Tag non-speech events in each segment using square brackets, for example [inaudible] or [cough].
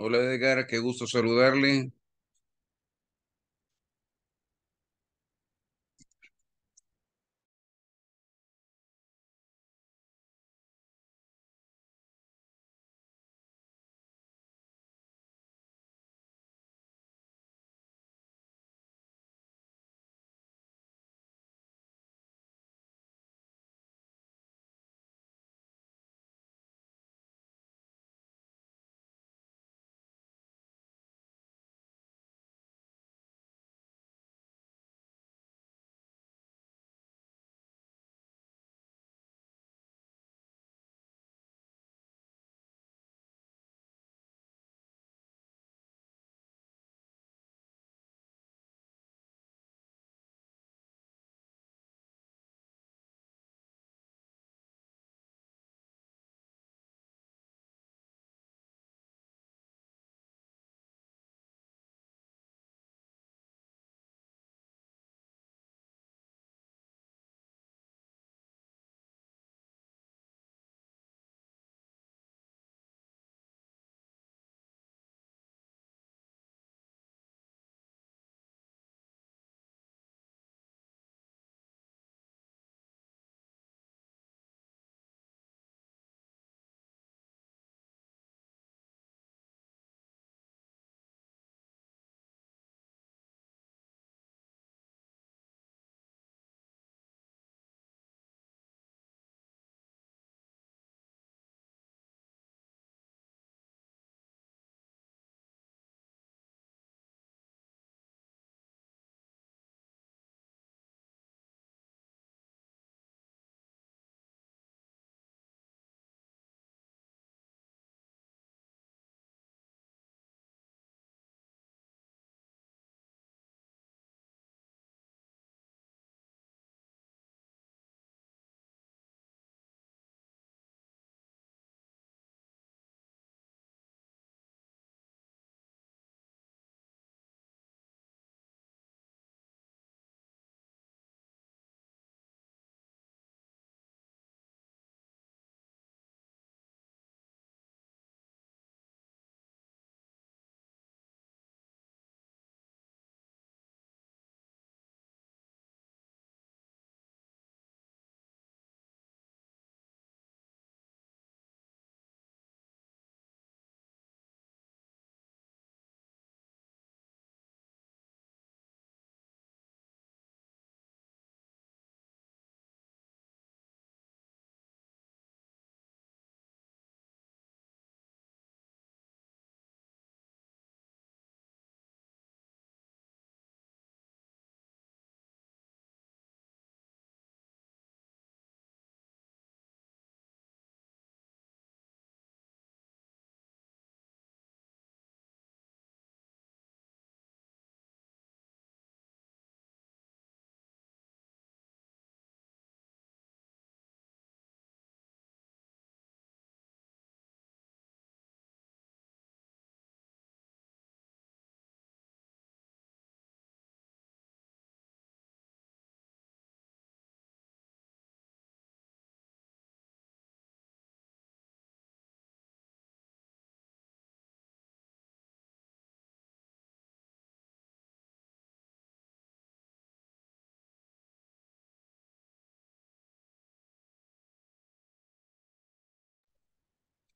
Hola Edgar, qué gusto saludarle.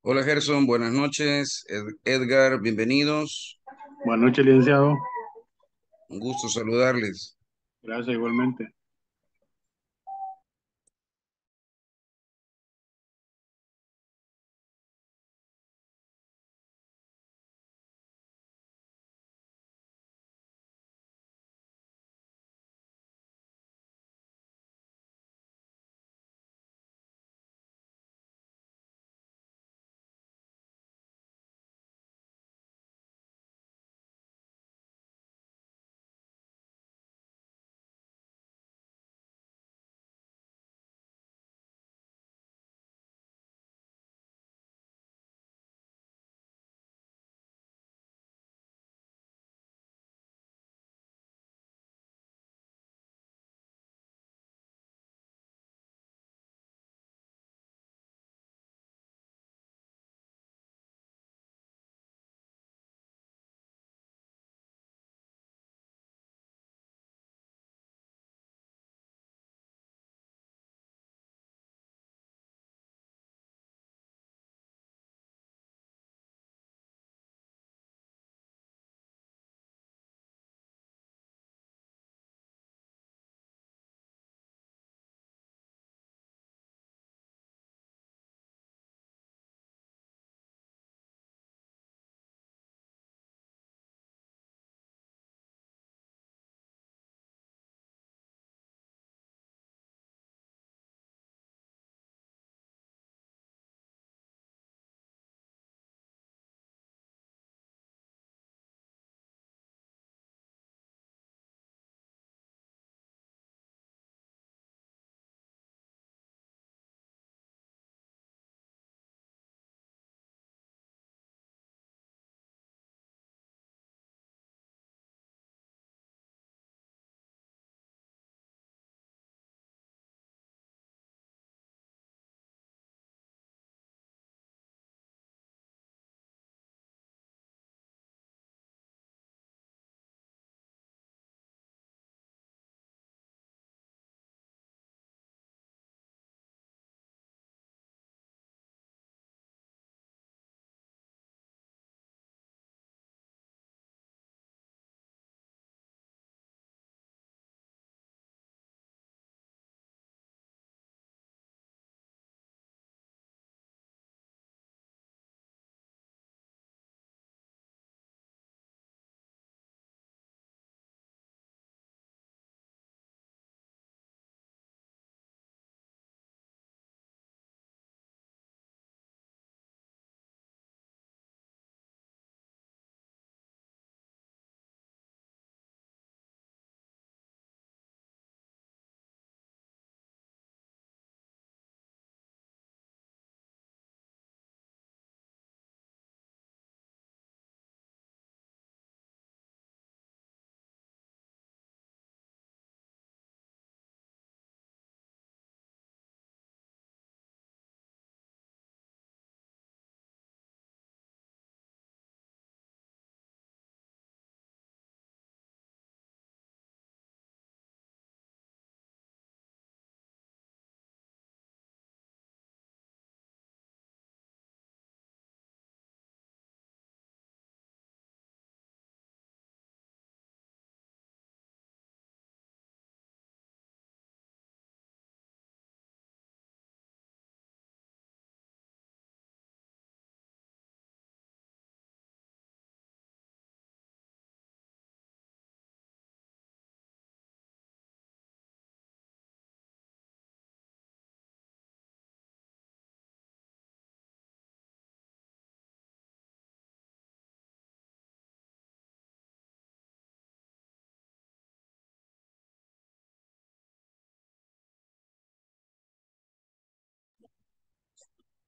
Hola Gerson, buenas noches. Edgar, bienvenidos. Buenas noches, licenciado. Un gusto saludarles. Gracias igualmente.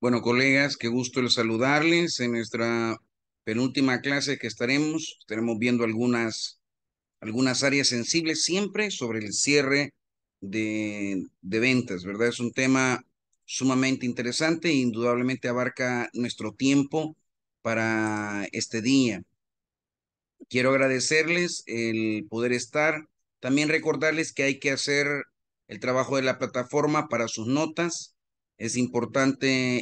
Bueno, colegas, qué gusto el saludarles en nuestra penúltima clase que estaremos. Estaremos viendo algunas, algunas áreas sensibles siempre sobre el cierre de, de ventas, ¿verdad? Es un tema sumamente interesante e indudablemente abarca nuestro tiempo para este día. Quiero agradecerles el poder estar. También recordarles que hay que hacer el trabajo de la plataforma para sus notas es importante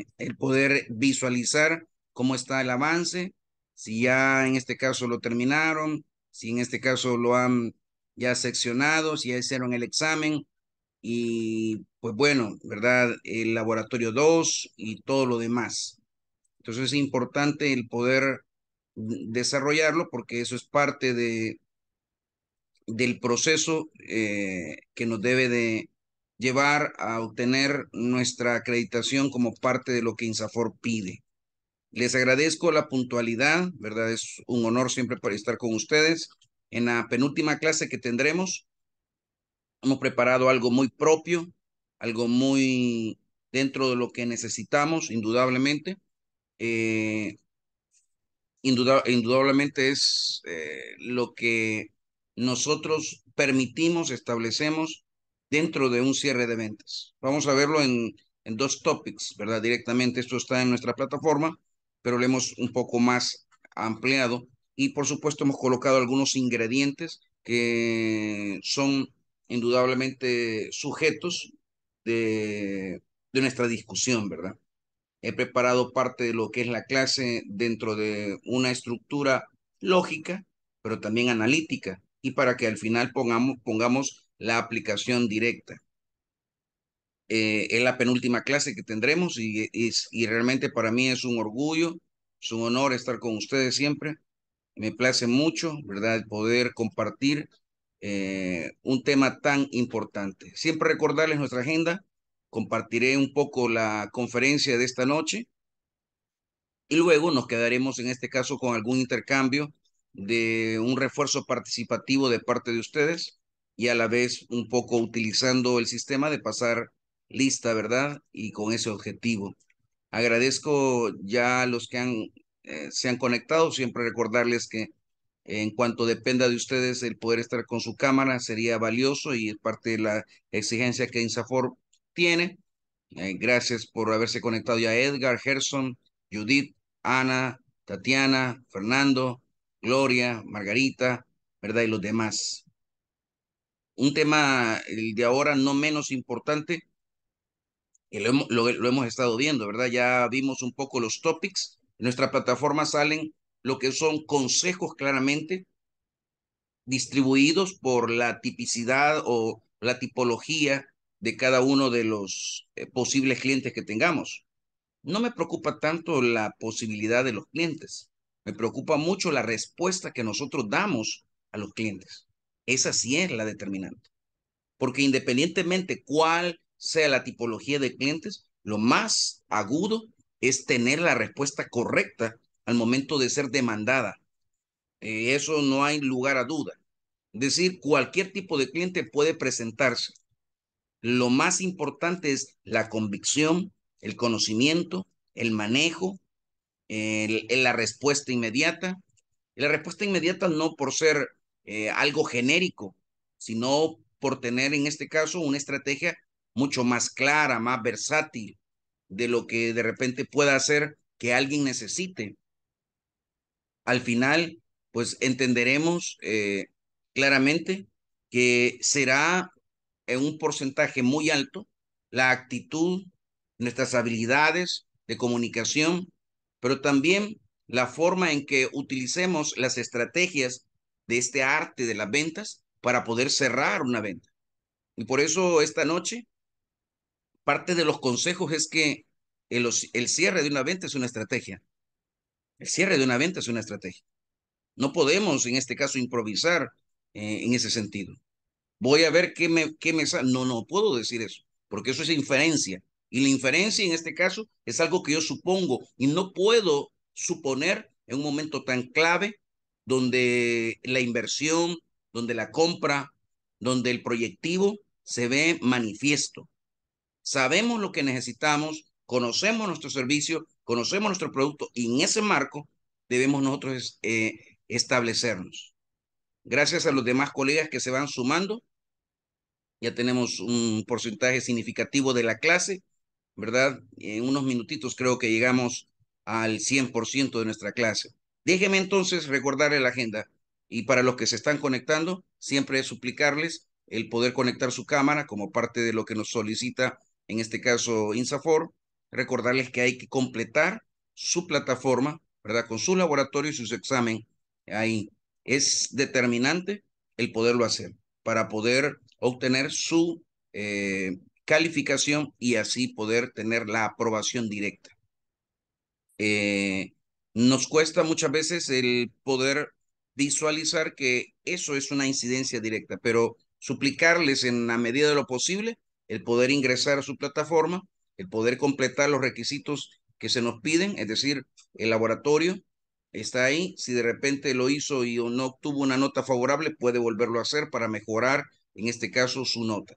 eh, el poder visualizar cómo está el avance, si ya en este caso lo terminaron, si en este caso lo han ya seccionado, si ya hicieron el examen. Y pues bueno, ¿verdad? El laboratorio 2 y todo lo demás. Entonces es importante el poder desarrollarlo porque eso es parte de, del proceso eh, que nos debe de llevar a obtener nuestra acreditación como parte de lo que INSAFOR pide. Les agradezco la puntualidad, ¿verdad? Es un honor siempre para estar con ustedes. En la penúltima clase que tendremos, hemos preparado algo muy propio, algo muy dentro de lo que necesitamos, indudablemente. Eh, indudablemente es eh, lo que nosotros permitimos, establecemos dentro de un cierre de ventas. Vamos a verlo en, en dos topics, ¿verdad? Directamente esto está en nuestra plataforma, pero lo hemos un poco más ampliado y por supuesto hemos colocado algunos ingredientes que son indudablemente sujetos de, de nuestra discusión, ¿verdad? He preparado parte de lo que es la clase dentro de una estructura lógica, pero también analítica, y para que al final pongamos, pongamos la aplicación directa. Eh, es la penúltima clase que tendremos y, y, realmente para mí es un orgullo, es un honor estar con ustedes siempre. Me place mucho, ¿verdad?, poder compartir eh, un tema tan importante. Siempre recordarles nuestra agenda. Compartiré un poco la conferencia de esta noche y luego nos quedaremos en este caso con algún intercambio de un refuerzo participativo de parte de ustedes y a la vez un poco utilizando el sistema de pasar lista, ¿verdad? Y con ese objetivo. Agradezco ya a los que han, eh, se han conectado, siempre recordarles que en cuanto dependa de ustedes el poder estar con su cámara sería valioso y es parte de la exigencia que Insafor tiene. Eh, gracias por haberse conectado ya Edgar, Gerson, Judith, Ana, Tatiana, Fernando, Gloria, Margarita, ¿verdad? Y los demás un tema, de ahora, no menos importante, lo, hemos estado viendo, ¿verdad? Ya vimos un poco los topics. En nuestra plataforma salen lo que son consejos claramente distribuidos por la tipicidad o la tipología de cada uno de los eh, posibles clientes que tengamos. No me preocupa tanto la posibilidad de los clientes, me preocupa mucho la respuesta que nosotros damos a los clientes. Esa sí es la determinante. Porque independientemente cuál sea la tipología de clientes, lo más agudo es tener la respuesta correcta al momento de ser demandada. Eh, eso no hay lugar a duda. Es decir, cualquier tipo de cliente puede presentarse. Lo más importante es la convicción, el conocimiento, el manejo, la respuesta inmediata. la respuesta inmediata no por ser eh, algo genérico, sino por tener en este caso una estrategia mucho más clara, más versátil de lo que de repente pueda hacer que alguien necesite. Al final, pues entenderemos eh, claramente que será en un porcentaje muy alto la actitud, nuestras habilidades de comunicación, pero también la forma en que utilicemos las estrategias de este arte de las ventas para poder cerrar una venta. Y por eso esta noche, parte de los consejos es que el, cierre de una venta es una estrategia. El cierre de una venta es una estrategia. No podemos en este caso improvisar eh, en ese sentido. Voy a ver qué me, qué me No, no puedo decir eso, porque eso es inferencia. Y la inferencia en este caso es algo que yo supongo y no puedo suponer en un momento tan clave donde la inversión, donde la compra, donde el proyectivo se ve manifiesto. Sabemos lo que necesitamos, conocemos nuestro servicio, conocemos nuestro producto y en ese marco debemos nosotros eh, establecernos. Gracias a los demás colegas que se van sumando, ya tenemos un porcentaje significativo de la clase, ¿verdad? En unos minutitos creo que llegamos al 100% de nuestra clase. Déjenme entonces recordarle la agenda y para los que se están conectando, siempre es suplicarles el poder conectar su cámara como parte de lo que nos solicita, en este caso, INSAFOR. Recordarles que hay que completar su plataforma, ¿verdad? Con su laboratorio y su examen ahí. Es determinante el poderlo hacer para poder obtener su eh, calificación y así poder tener la aprobación directa. Eh, nos cuesta muchas veces el poder visualizar que eso es una incidencia directa, pero suplicarles en la medida de lo posible el poder ingresar a su plataforma, el poder completar los requisitos que se nos piden, es decir, el laboratorio está ahí, si de repente lo hizo y no obtuvo una nota favorable, puede volverlo a hacer para mejorar, en este caso, su nota.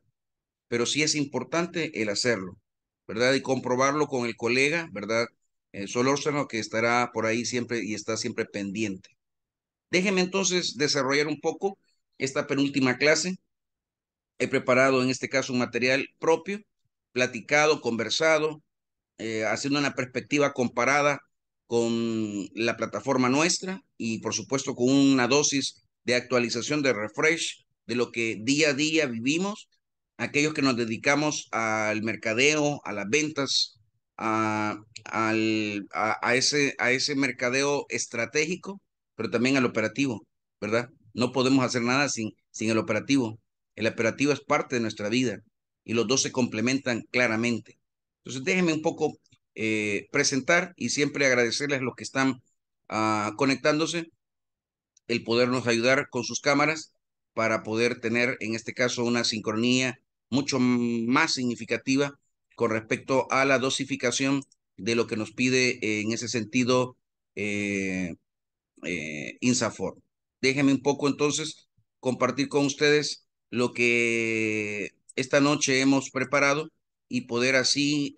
Pero sí es importante el hacerlo, ¿verdad? Y comprobarlo con el colega, ¿verdad? eh, Solórzano, que estará por ahí siempre y está siempre pendiente. Déjeme entonces desarrollar un poco esta penúltima clase. He preparado en este caso un material propio, platicado, conversado, eh, haciendo una perspectiva comparada con la plataforma nuestra y por supuesto con una dosis de actualización, de refresh de lo que día a día vivimos, aquellos que nos dedicamos al mercadeo, a las ventas, a, al, a, ese, a ese mercadeo estratégico, pero también al operativo, ¿verdad? No podemos hacer nada sin, sin el operativo. El operativo es parte de nuestra vida y los dos se complementan claramente. Entonces déjenme un poco eh, presentar y siempre agradecerles a los que están ah, conectándose el podernos ayudar con sus cámaras para poder tener en este caso una sincronía mucho más significativa con respecto a la dosificación de lo que nos pide eh, en ese sentido eh, eh, INSAFOR. Déjenme un poco entonces compartir con ustedes lo que esta noche hemos preparado y poder así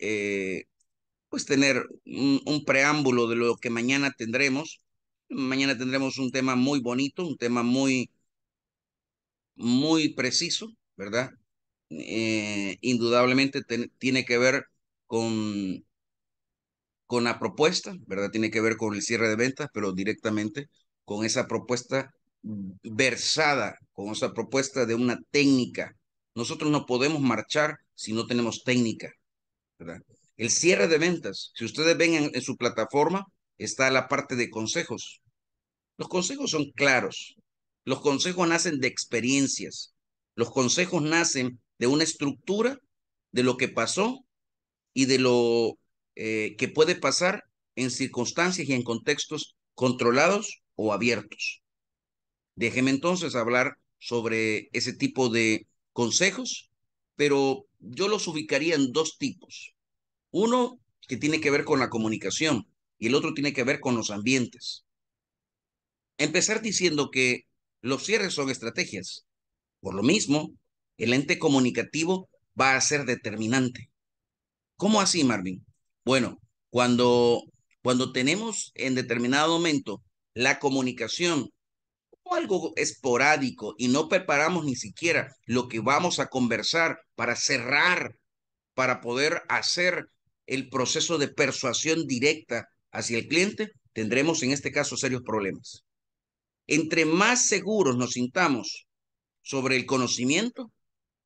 pues tener un, un, preámbulo de lo que mañana tendremos. Mañana tendremos un tema muy bonito, un tema muy, muy preciso, ¿verdad? Eh, indudablemente tiene que ver con, con la propuesta, ¿verdad? Tiene que ver con el cierre de ventas, pero directamente con esa propuesta versada, con esa propuesta de una técnica. Nosotros no podemos marchar si no tenemos técnica, ¿verdad? El cierre de ventas, si ustedes ven en su plataforma, está la parte de consejos. Los consejos son claros. Los consejos nacen de experiencias. Los consejos nacen de una estructura de lo que pasó y de lo eh, que puede pasar en circunstancias y en contextos controlados o abiertos. Déjeme entonces hablar sobre ese tipo de consejos, pero yo los ubicaría en dos tipos. Uno que tiene que ver con la comunicación y el otro tiene que ver con los ambientes. Empezar diciendo que los cierres son estrategias. Por lo mismo, el ente comunicativo va a ser determinante. ¿Cómo así, Marvin? Bueno, cuando, cuando tenemos en determinado momento la comunicación o algo esporádico y no preparamos ni siquiera lo que vamos a conversar para cerrar, para poder hacer el proceso de persuasión directa hacia el cliente, tendremos en este caso serios problemas. Entre más seguros nos sintamos sobre el conocimiento,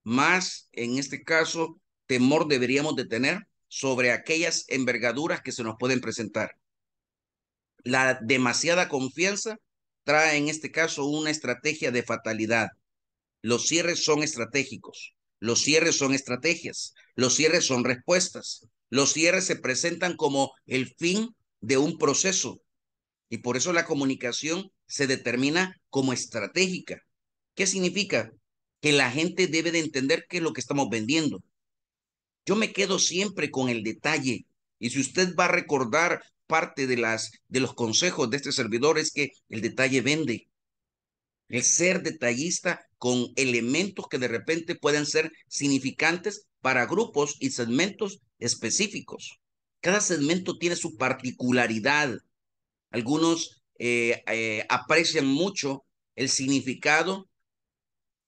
más en este caso temor deberíamos de tener sobre aquellas envergaduras que se nos pueden presentar. La demasiada confianza trae en este caso una estrategia de fatalidad. Los cierres son estratégicos, los cierres son estrategias, los cierres son respuestas, los cierres se presentan como el fin de un proceso y por eso la comunicación se determina como estratégica. ¿Qué significa? que la gente debe de entender qué es lo que estamos vendiendo. Yo me quedo siempre con el detalle. Y si usted va a recordar parte de, las, de los consejos de este servidor es que el detalle vende. El ser detallista con elementos que de repente pueden ser significantes para grupos y segmentos específicos. Cada segmento tiene su particularidad. Algunos eh, eh, aprecian mucho el significado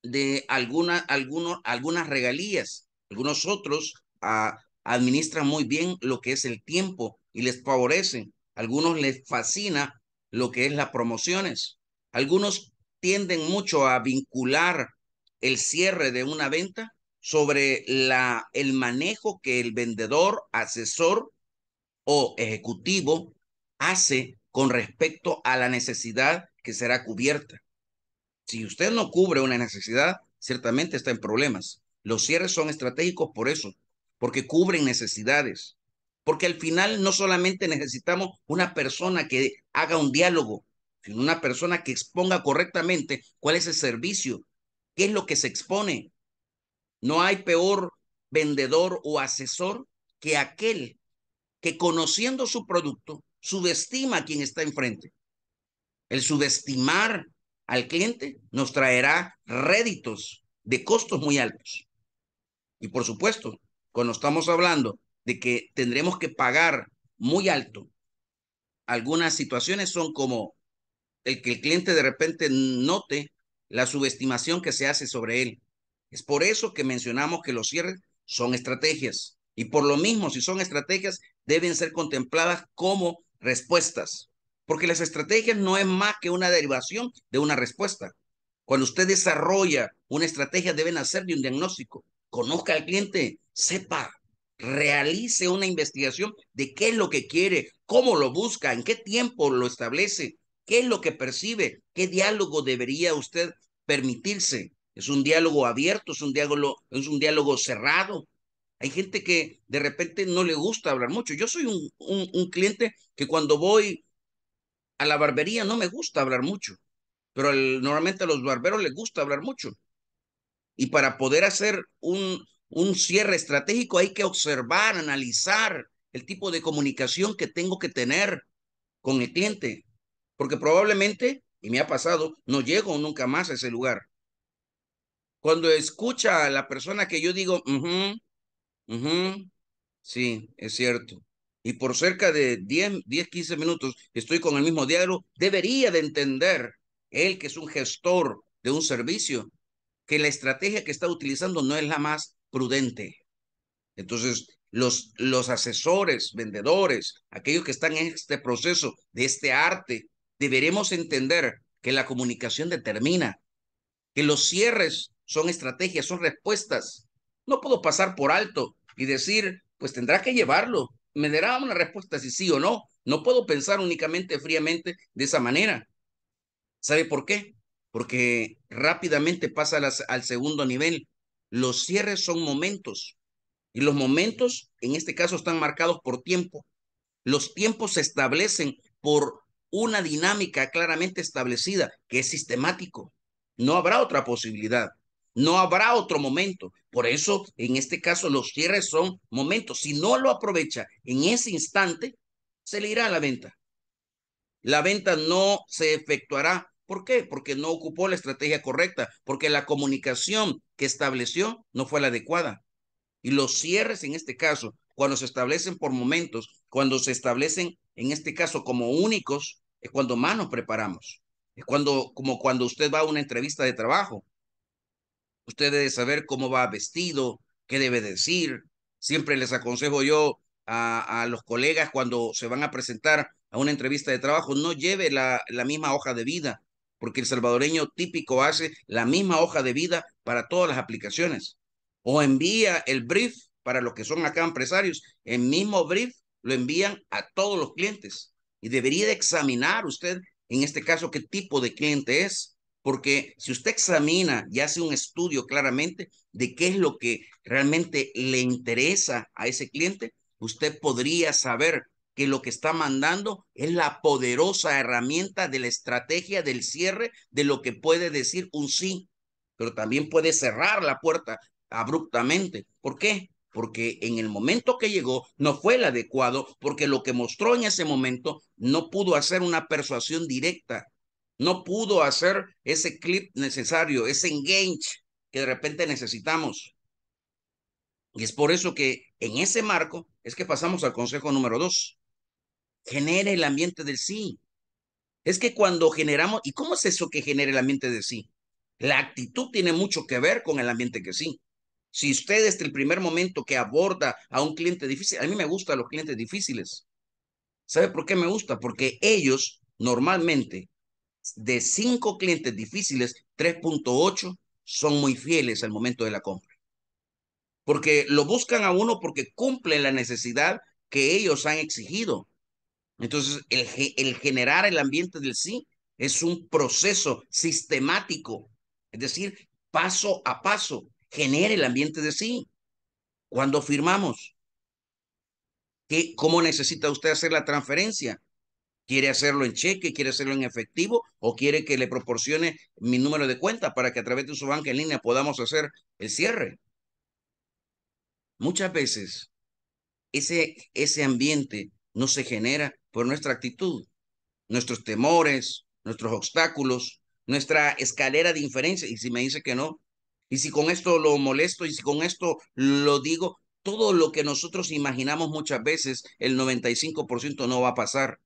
de alguna, algunos, algunas regalías. Algunos otros ah, administran muy bien lo que es el tiempo y les favorecen. Algunos les fascina lo que es las promociones. Algunos tienden mucho a vincular el cierre de una venta sobre la, el manejo que el vendedor, asesor o ejecutivo hace con respecto a la necesidad que será cubierta. Si usted no cubre una necesidad, ciertamente está en problemas. Los cierres son estratégicos por eso, porque cubren necesidades. Porque al final no solamente necesitamos una persona que haga un diálogo, sino una persona que exponga correctamente cuál es el servicio, qué es lo que se expone. No hay peor vendedor o asesor que aquel que conociendo su producto subestima a quien está enfrente. El subestimar al cliente nos traerá réditos de costos muy altos. Y por supuesto, cuando estamos hablando de que tendremos que pagar muy alto, algunas situaciones son como el que el cliente de repente note la subestimación que se hace sobre él. Es por eso que mencionamos que los cierres son estrategias. Y por lo mismo, si son estrategias, deben ser contempladas como respuestas. Porque las estrategias no es más que una derivación de una respuesta. Cuando usted desarrolla una estrategia, deben nacer de un diagnóstico. Conozca al cliente, sepa, realice una investigación de qué es lo que quiere, cómo lo busca, en qué tiempo lo establece, qué es lo que percibe, qué diálogo debería usted permitirse. Es un diálogo abierto, es un diálogo, es un diálogo cerrado. Hay gente que de repente no le gusta hablar mucho. Yo soy un cliente que cuando voy a la barbería no me gusta hablar mucho, pero normalmente a los barberos les gusta hablar mucho. Y para poder hacer un, un cierre estratégico hay que observar, analizar el tipo de comunicación que tengo que tener con el cliente, porque probablemente, y me ha pasado, no llego nunca más a ese lugar. Cuando escucha a la persona que yo digo, sí, es cierto, y por cerca de 10, 10, 15 minutos estoy con el mismo diálogo, debería de entender él que es un gestor de un servicio, que la estrategia que está utilizando no es la más prudente. Entonces, los, los asesores, vendedores, aquellos que están en este proceso, de este arte, deberemos entender que la comunicación determina, que los cierres son estrategias, son respuestas. No puedo pasar por alto y decir, pues tendrá que llevarlo, me dará una respuesta si sí o no. No puedo pensar únicamente fríamente de esa manera. ¿Sabe por qué? Porque rápidamente pasa al segundo nivel. Los cierres son momentos y los momentos en este caso están marcados por tiempo. Los tiempos se establecen por una dinámica claramente establecida que es sistemático. No habrá otra posibilidad. No habrá otro momento. Por eso, en este caso, los cierres son momentos. Si no lo aprovecha en ese instante, se le irá a la venta. La venta no se efectuará. ¿Por qué? Porque no ocupó la estrategia correcta, porque la comunicación que estableció no fue la adecuada. Y los cierres, en este caso, cuando se establecen por momentos, cuando se establecen, en este caso, como únicos, es cuando más nos preparamos. Es cuando, como cuando usted va a una entrevista de trabajo ustedes debe saber cómo va vestido, qué debe decir. Siempre les aconsejo yo a, los colegas cuando se van a presentar a una entrevista de trabajo, no lleve la, la misma hoja de vida, porque el salvadoreño típico hace la misma hoja de vida para todas las aplicaciones. O envía el brief para los que son acá empresarios, el mismo brief lo envían a todos los clientes. Y debería examinar usted, en este caso, qué tipo de cliente es, porque si usted examina y hace un estudio claramente de qué es lo que realmente le interesa a ese cliente, usted podría saber que lo que está mandando es la poderosa herramienta de la estrategia del cierre de lo que puede decir un sí, pero también puede cerrar la puerta abruptamente. ¿Por qué? Porque en el momento que llegó no fue el adecuado, porque lo que mostró en ese momento no pudo hacer una persuasión directa no pudo hacer ese clip necesario, ese engage que de repente necesitamos. Y es por eso que en ese marco es que pasamos al consejo número dos. Genere el ambiente del sí. Es que cuando generamos, ¿y cómo es eso que genera el ambiente de sí? La actitud tiene mucho que ver con el ambiente que sí. Si usted desde el primer momento que aborda a un cliente difícil, a mí me gustan los clientes difíciles. ¿Sabe por qué me gusta? Porque ellos normalmente de cinco clientes difíciles, 3.8 son muy fieles al momento de la compra. Porque lo buscan a uno porque cumple la necesidad que ellos han exigido. Entonces, el, el generar el ambiente del sí es un proceso sistemático, es decir, paso a paso, genere el ambiente de sí. Cuando firmamos, que ¿cómo necesita usted hacer la transferencia? ¿Quiere hacerlo en cheque? ¿Quiere hacerlo en efectivo? ¿O quiere que le proporcione mi número de cuenta para que a través de su banca en línea podamos hacer el cierre? Muchas veces ese, ese ambiente no se genera por nuestra actitud, nuestros temores, nuestros obstáculos, nuestra escalera de inferencia. Y si me dice que no, y si con esto lo molesto, y si con esto lo digo, todo lo que nosotros imaginamos muchas veces, el 95% no va a pasar.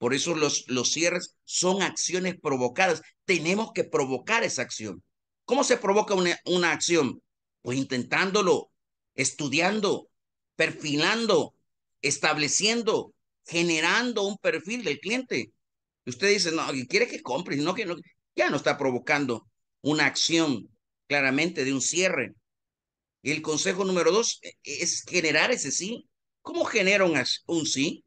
Por eso los, los cierres son acciones provocadas. Tenemos que provocar esa acción. ¿Cómo se provoca una, una acción? Pues intentándolo, estudiando, perfilando, estableciendo, generando un perfil del cliente. Usted dice, no, quiere que compre, sino que no, ya no está provocando una acción claramente de un cierre. Y el consejo número dos e, e, es generar ese sí. ¿Cómo genera un, un sí?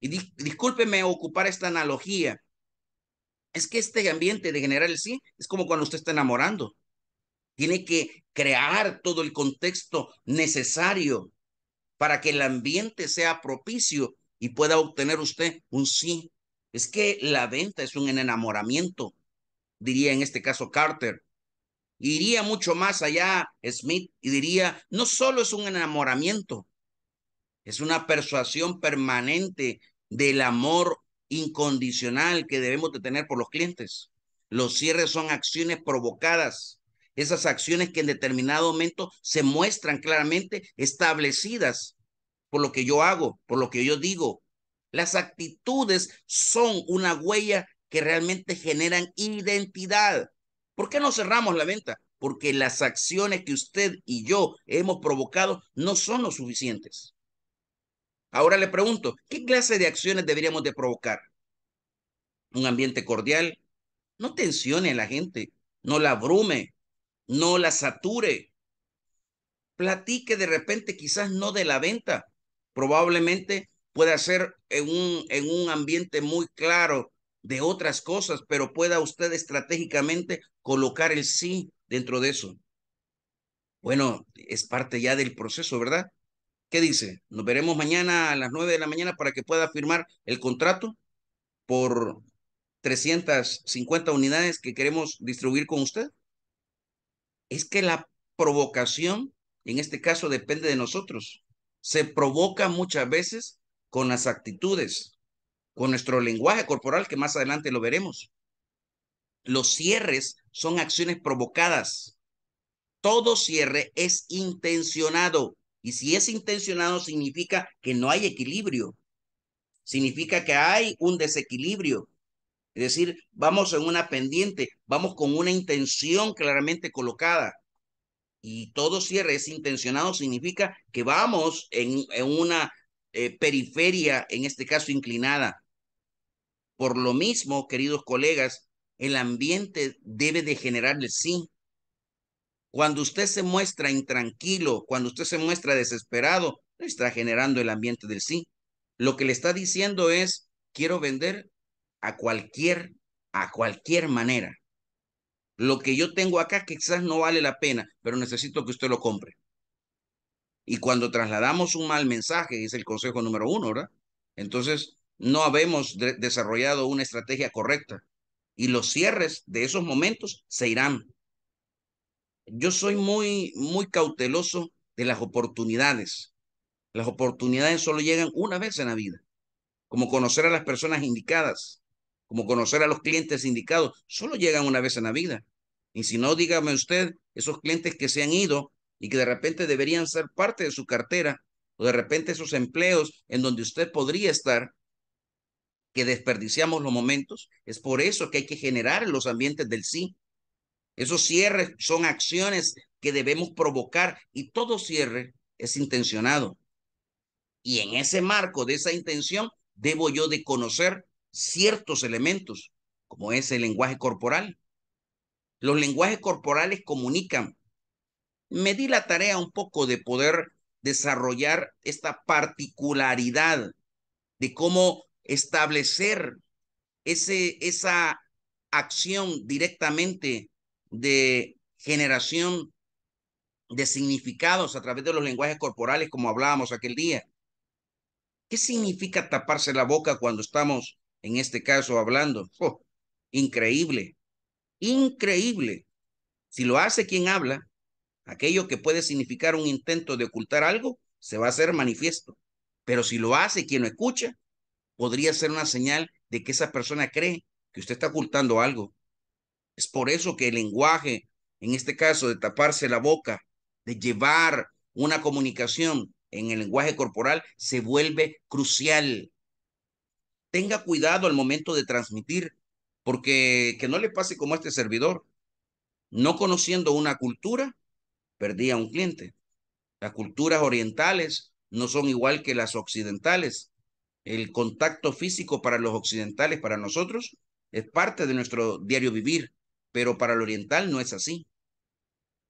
y discúlpeme ocupar esta analogía, es que este ambiente de generar el sí es como cuando usted está enamorando. Tiene que crear todo el contexto necesario para que el ambiente sea propicio y pueda obtener usted un sí. Es que la venta es un enamoramiento, diría en este caso Carter. Iría mucho más allá Smith y diría, no solo es un enamoramiento, es una persuasión permanente del amor incondicional que debemos de tener por los clientes. Los cierres son acciones provocadas, esas acciones que en determinado momento se muestran claramente establecidas por lo que yo hago, por lo que yo digo. Las actitudes son una huella que realmente generan identidad. ¿Por qué no cerramos la venta? Porque las acciones que usted y yo hemos provocado no son lo suficientes. Ahora le pregunto, ¿qué clase de acciones deberíamos de provocar? Un ambiente cordial. No tensione a la gente, no la abrume, no la sature. Platique de repente, quizás no de la venta, probablemente pueda ser en un, en un ambiente muy claro de otras cosas, pero pueda usted estratégicamente colocar el sí dentro de eso. Bueno, es parte ya del proceso, ¿verdad? ¿Qué dice? Nos veremos mañana a las 9 de la mañana para que pueda firmar el contrato por 350 unidades que queremos distribuir con usted. Es que la provocación, en este caso, depende de nosotros. Se provoca muchas veces con las actitudes, con nuestro lenguaje corporal, que más adelante lo veremos. Los cierres son acciones provocadas. Todo cierre es intencionado. Y si es intencionado, significa que no hay equilibrio. Significa que hay un desequilibrio. Es decir, vamos en una pendiente, vamos con una intención claramente colocada. Y todo cierre es intencionado, significa que vamos en, una eh, periferia, en este caso inclinada. Por lo mismo, queridos colegas, el ambiente debe de generarle sí cuando usted se muestra intranquilo, cuando usted se muestra desesperado, está generando el ambiente del sí. Lo que le está diciendo es, quiero vender a cualquier, a cualquier manera. Lo que yo tengo acá quizás no vale la pena, pero necesito que usted lo compre. Y cuando trasladamos un mal mensaje, es el consejo número uno, ¿verdad? Entonces, no habemos desarrollado una estrategia correcta. Y los cierres de esos momentos se irán yo soy muy, muy cauteloso de las oportunidades. Las oportunidades solo llegan una vez en la vida, como conocer a las personas indicadas, como conocer a los clientes indicados, solo llegan una vez en la vida. Y si no, dígame usted, esos clientes que se han ido y que de repente deberían ser parte de su cartera, o de repente esos empleos en donde usted podría estar, que desperdiciamos los momentos, es por eso que hay que generar los ambientes del sí, esos cierres son acciones que debemos provocar y todo cierre es intencionado. Y en ese marco de esa intención debo yo de conocer ciertos elementos, como es el lenguaje corporal. Los lenguajes corporales comunican. Me di la tarea un poco de poder desarrollar esta particularidad de cómo establecer ese, esa acción directamente de generación de significados a través de los lenguajes corporales, como hablábamos aquel día. ¿Qué significa taparse la boca cuando estamos, en este caso, hablando? ¡Oh! increíble, increíble. Si lo hace quien habla, aquello que puede significar un intento de ocultar algo, se va a hacer manifiesto. Pero si lo hace quien lo escucha, podría ser una señal de que esa persona cree que usted está ocultando algo es por eso que el lenguaje, en este caso de taparse la boca, de llevar una comunicación en el lenguaje corporal, se vuelve crucial. Tenga cuidado al momento de transmitir, porque que no le pase como a este servidor. No conociendo una cultura, perdía un cliente. Las culturas orientales no son igual que las occidentales. El contacto físico para los occidentales, para nosotros, es parte de nuestro diario vivir pero para el oriental no es así.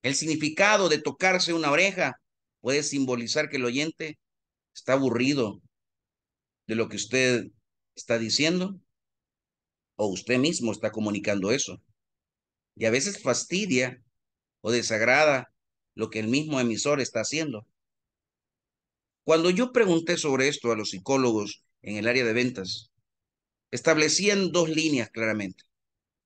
El significado de tocarse una oreja puede simbolizar que el oyente está aburrido de lo que usted está diciendo o usted mismo está comunicando eso. Y a veces fastidia o desagrada lo que el mismo emisor está haciendo. Cuando yo pregunté sobre esto a los psicólogos en el área de ventas, establecían dos líneas claramente.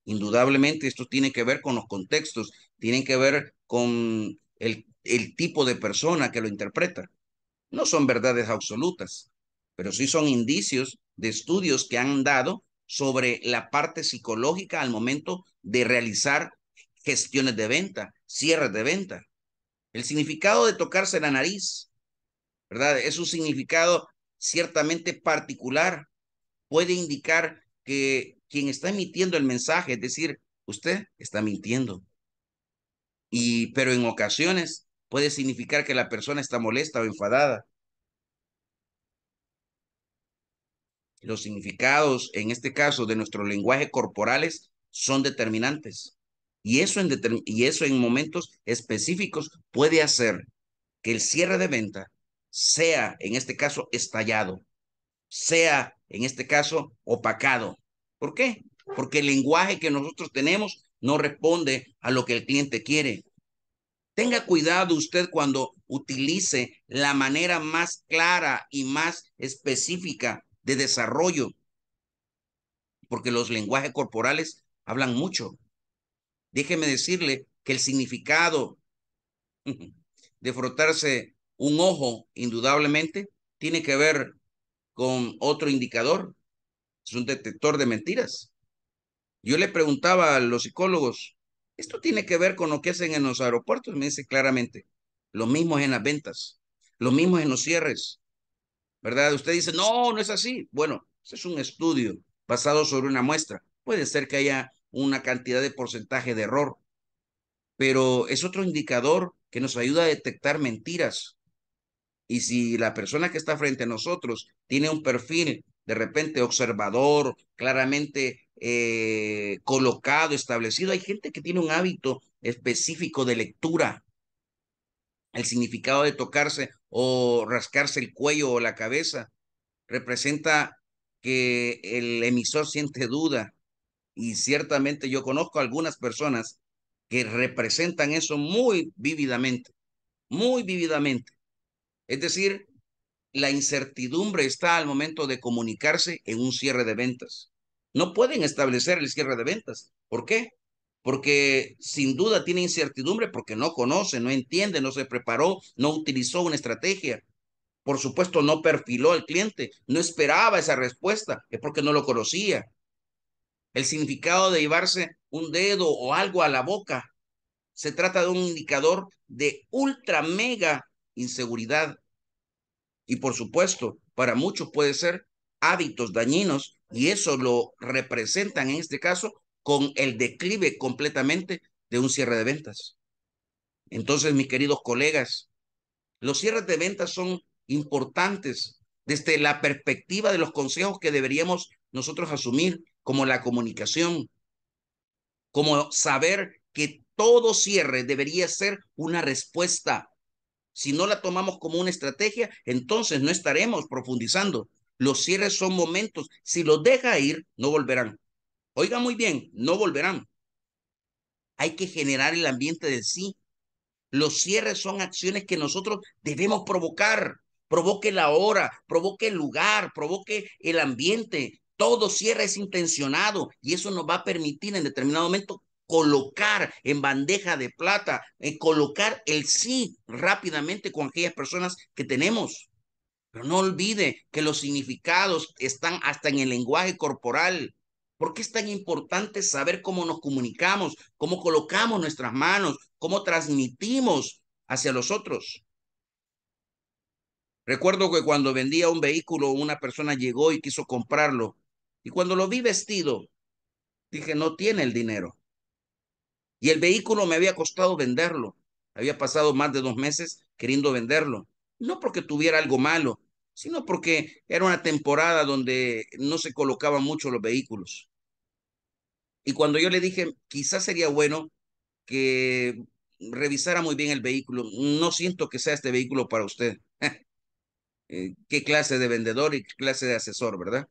Indudablemente esto tiene que ver con los contextos, tiene que ver con el, el tipo de persona que lo interpreta. No son verdades absolutas, pero sí son indicios de estudios que han dado sobre la parte psicológica al momento de realizar gestiones de venta, cierres de venta. El significado de tocarse la nariz, ¿verdad? Es un significado ciertamente particular. Puede indicar que quien está emitiendo el mensaje, es decir, usted está mintiendo. Y pero en ocasiones puede significar que la persona está molesta o enfadada. Los significados, en este caso, de nuestro lenguaje corporales son determinantes. Y eso, en y eso en momentos específicos puede hacer que el cierre de venta sea, en este caso, estallado, sea, en este caso, opacado, ¿Por qué? Porque el lenguaje que nosotros tenemos no responde a lo que el cliente quiere. Tenga cuidado usted cuando utilice la manera más clara y más específica de desarrollo, porque los lenguajes corporales hablan mucho. Déjeme decirle que el significado [laughs] de frotarse un ojo, indudablemente, tiene que ver con otro indicador, es un detector de mentiras. Yo le preguntaba a los psicólogos, ¿esto tiene que ver con lo que hacen en los aeropuertos? Me dice claramente, lo mismo es en las ventas, lo mismo es en los cierres, ¿verdad? Usted dice, no, no es así. Bueno, es un estudio basado sobre una muestra. Puede ser que haya una cantidad de porcentaje de error, pero es otro indicador que nos ayuda a detectar mentiras. Y si la persona que está frente a nosotros tiene un perfil de repente observador, claramente eh, colocado, establecido. Hay gente que tiene un hábito específico de lectura. El significado de tocarse o rascarse el cuello o la cabeza representa que el emisor siente duda. Y ciertamente yo conozco algunas personas que representan eso muy vívidamente, muy vívidamente. Es decir, la incertidumbre está al momento de comunicarse en un cierre de ventas. No pueden establecer el cierre de ventas. ¿Por qué? Porque sin duda tiene incertidumbre porque no conoce, no entiende, no se preparó, no utilizó una estrategia. Por supuesto, no perfiló al cliente, no esperaba esa respuesta, es porque no lo conocía. El significado de llevarse un dedo o algo a la boca se trata de un indicador de ultra mega inseguridad y por supuesto, para muchos puede ser hábitos dañinos y eso lo representan en este caso con el declive completamente de un cierre de ventas. Entonces, mis queridos colegas, los cierres de ventas son importantes desde la perspectiva de los consejos que deberíamos nosotros asumir, como la comunicación, como saber que todo cierre debería ser una respuesta si no la tomamos como una estrategia, entonces no estaremos profundizando. Los cierres son momentos. Si los deja ir, no volverán. Oiga muy bien, no volverán. Hay que generar el ambiente de sí. Los cierres son acciones que nosotros debemos provocar. Provoque la hora, provoque el lugar, provoque el ambiente. Todo cierre es intencionado y eso nos va a permitir en determinado momento colocar en bandeja de plata, en eh, colocar el sí rápidamente con aquellas personas que tenemos. Pero no olvide que los significados están hasta en el lenguaje corporal. ¿Por qué es tan importante saber cómo nos comunicamos, cómo colocamos nuestras manos, cómo transmitimos hacia los otros? Recuerdo que cuando vendía un vehículo, una persona llegó y quiso comprarlo. Y cuando lo vi vestido, dije, no tiene el dinero. Y el vehículo me había costado venderlo. Había pasado más de dos meses queriendo venderlo. No porque tuviera algo malo, sino porque era una temporada donde no se colocaban mucho los vehículos. Y cuando yo le dije, quizás sería bueno que revisara muy bien el vehículo, no siento que sea este vehículo para usted. [laughs] Eh, ¿Qué clase de vendedor y qué clase de asesor, verdad?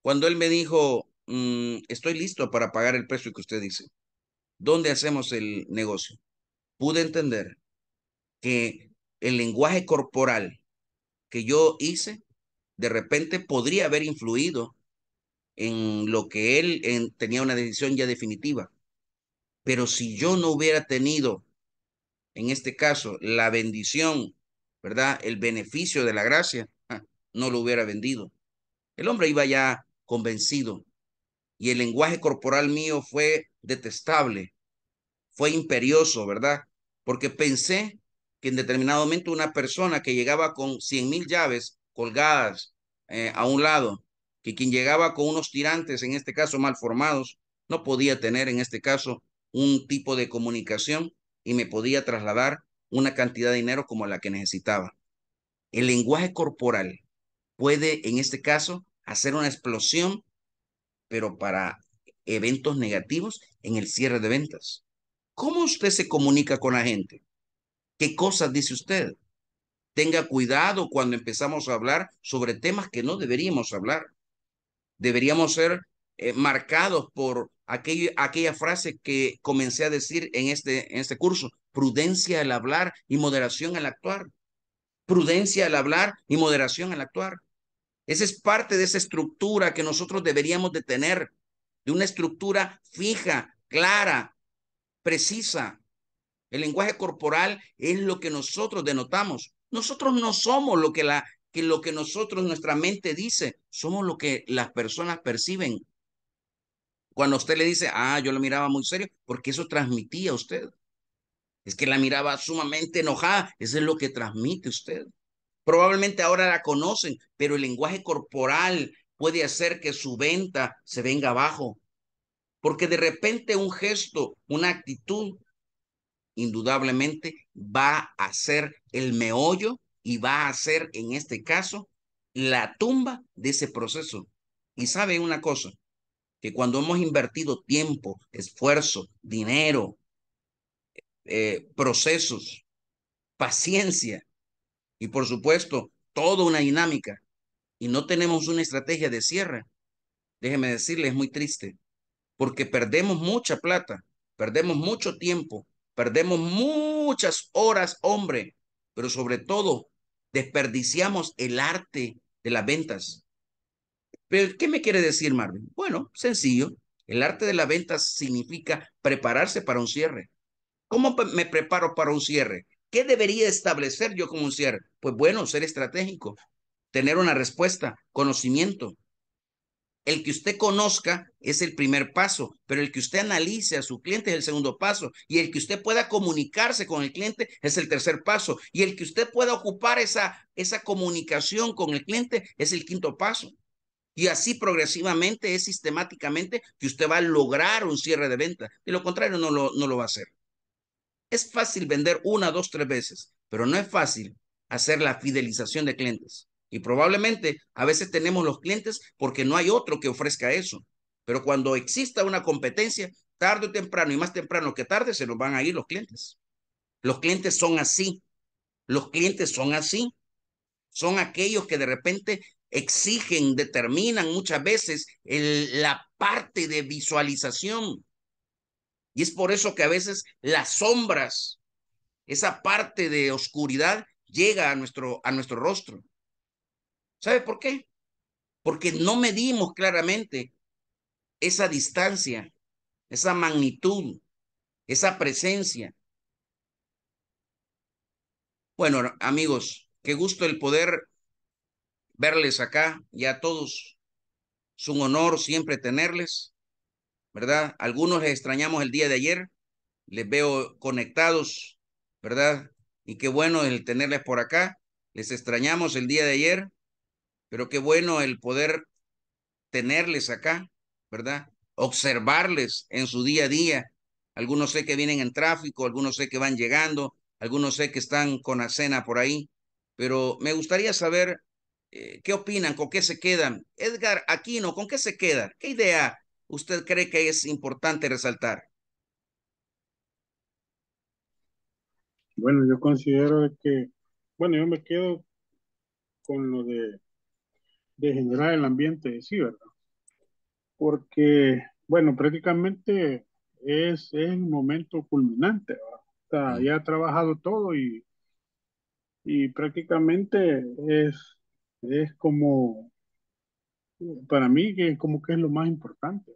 Cuando él me dijo, mm, estoy listo para pagar el precio que usted dice. ¿Dónde hacemos el negocio, pude entender que el lenguaje corporal que yo hice, de repente podría haber influido en lo que él tenía una decisión ya definitiva. Pero si yo no hubiera tenido, en este caso, la bendición, ¿verdad? El beneficio de la gracia, ah, no lo hubiera vendido. El hombre iba ya convencido y el lenguaje corporal mío fue detestable. Fue imperioso, ¿verdad? Porque pensé que en determinado momento una persona que llegaba con cien mil llaves colgadas eh, a un lado, que quien llegaba con unos tirantes, en este caso mal formados, no podía tener en este caso un tipo de comunicación y me podía trasladar una cantidad de dinero como la que necesitaba. El lenguaje corporal puede, en este caso, hacer una explosión, pero para eventos negativos en el cierre de ventas. ¿Cómo usted se comunica con la gente? ¿Qué cosas dice usted? Tenga cuidado cuando empezamos a hablar sobre temas que no deberíamos hablar. Deberíamos ser eh, marcados por aquella frase que comencé a decir en este, en este curso, prudencia al hablar y moderación al actuar. Prudencia al hablar y moderación al actuar. Esa es parte de esa estructura que nosotros deberíamos de tener de una estructura fija, clara, precisa. El lenguaje corporal es lo que nosotros denotamos. Nosotros no somos lo que, la, que, lo que nosotros, nuestra mente dice, somos lo que las personas perciben. Cuando usted le dice, ah, yo la miraba muy serio, porque eso transmitía usted. Es que la miraba sumamente enojada, eso es lo que transmite usted. Probablemente ahora la conocen, pero el lenguaje corporal, puede hacer que su venta se venga abajo. Porque de repente un gesto, una actitud, indudablemente va a ser el meollo y va a ser, en este caso, la tumba de ese proceso. Y sabe una cosa, que cuando hemos invertido tiempo, esfuerzo, dinero, eh, procesos, paciencia y por supuesto toda una dinámica y no tenemos una estrategia de cierre, déjeme decirles es muy triste, porque perdemos mucha plata, perdemos mucho tiempo, perdemos muchas horas, hombre, pero sobre todo desperdiciamos el arte de las ventas. ¿Pero qué me quiere decir Marvin? Bueno, sencillo, el arte de las ventas significa prepararse para un cierre. ¿Cómo me preparo para un cierre? ¿Qué debería establecer yo como un cierre? Pues bueno, ser estratégico, tener una respuesta, conocimiento. El que usted conozca es el primer paso, pero el que usted analice a su cliente es el segundo paso, y el que usted pueda comunicarse con el cliente es el tercer paso, y el que usted pueda ocupar esa, esa comunicación con el cliente es el quinto paso. Y así progresivamente, es sistemáticamente que usted va a lograr un cierre de venta. De lo contrario, no no lo va a hacer. Es fácil vender una, dos, tres veces, pero no es fácil hacer la fidelización de clientes. Y probablemente a veces tenemos los clientes porque no hay otro que ofrezca eso. Pero cuando exista una competencia, tarde o temprano y más temprano que tarde, se nos van a ir los clientes. Los clientes son así. Los clientes son así. Son aquellos que de repente exigen, determinan muchas veces la parte de visualización. Y es por eso que a veces las sombras, esa parte de oscuridad llega a nuestro, a nuestro rostro. ¿Sabe por qué? Porque no medimos claramente esa distancia, esa magnitud, esa presencia. Bueno, amigos, qué gusto el poder verles acá y a todos. Es un honor siempre tenerles, ¿verdad? Algunos les extrañamos el día de ayer, les veo conectados, ¿verdad? Y qué bueno el tenerles por acá. Les extrañamos el día de ayer, pero qué bueno el poder tenerles acá, ¿verdad? Observarles en su día a día. Algunos sé que vienen en tráfico, algunos sé que van llegando, algunos sé que están con cena por ahí, pero me gustaría saber eh, qué opinan, con qué se quedan. Edgar Aquino, ¿con qué se queda? ¿Qué idea usted cree que es importante resaltar? Bueno, yo considero que, bueno, yo me quedo con lo de de generar el ambiente, sí, ¿verdad? Porque, bueno, prácticamente es, el momento culminante, ya ha trabajado todo y, y prácticamente es, es como, para mí, que como que es lo más importante,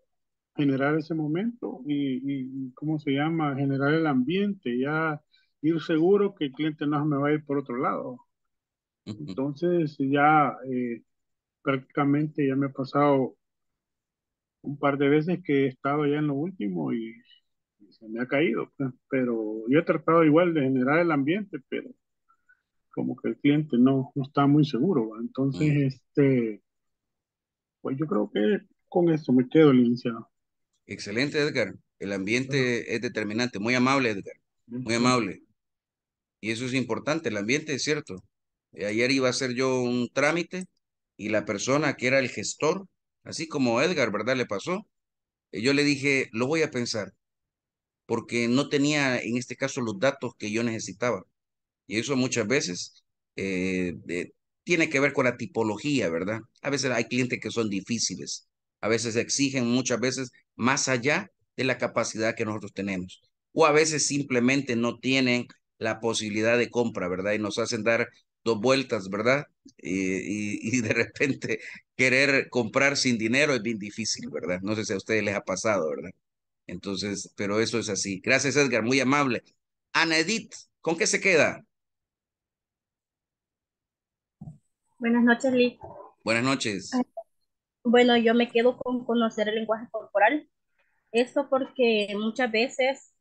generar ese momento y, ¿cómo se llama? Generar el ambiente, ya ir seguro que el cliente no me va a ir por otro lado. Entonces, ya eh, prácticamente ya me ha pasado un par de veces que he estado ya en lo último y, se me ha caído, pues, pero yo he tratado igual de generar el ambiente, pero como que el cliente no, está muy seguro, entonces mm. este, pues yo creo que con esto me quedo, licenciado. Excelente, Edgar. El ambiente es determinante. Muy amable, Edgar. Muy amable. Y eso es importante. El ambiente es cierto. Eh, ayer iba a hacer yo un trámite y la persona que era el gestor, así como Edgar, ¿verdad? Le pasó. Eh, yo le dije, lo voy a pensar, porque no tenía en este caso los datos que yo necesitaba. Y eso muchas veces eh, tiene que ver con la tipología, ¿verdad? A veces hay clientes que son difíciles, a veces exigen muchas veces más allá de la capacidad que nosotros tenemos. O a veces simplemente no tienen la posibilidad de compra, ¿verdad? Y nos hacen dar dos vueltas, ¿verdad? Y, y, de repente querer comprar sin dinero es bien difícil, ¿verdad? No sé si a ustedes les ha pasado, ¿verdad? Entonces, pero eso es así. Gracias, Edgar, muy amable. Ana Edith, ¿con qué se queda? Buenas noches, Lee. Buenas noches. Bueno, yo me quedo con conocer el lenguaje corporal. Esto porque muchas veces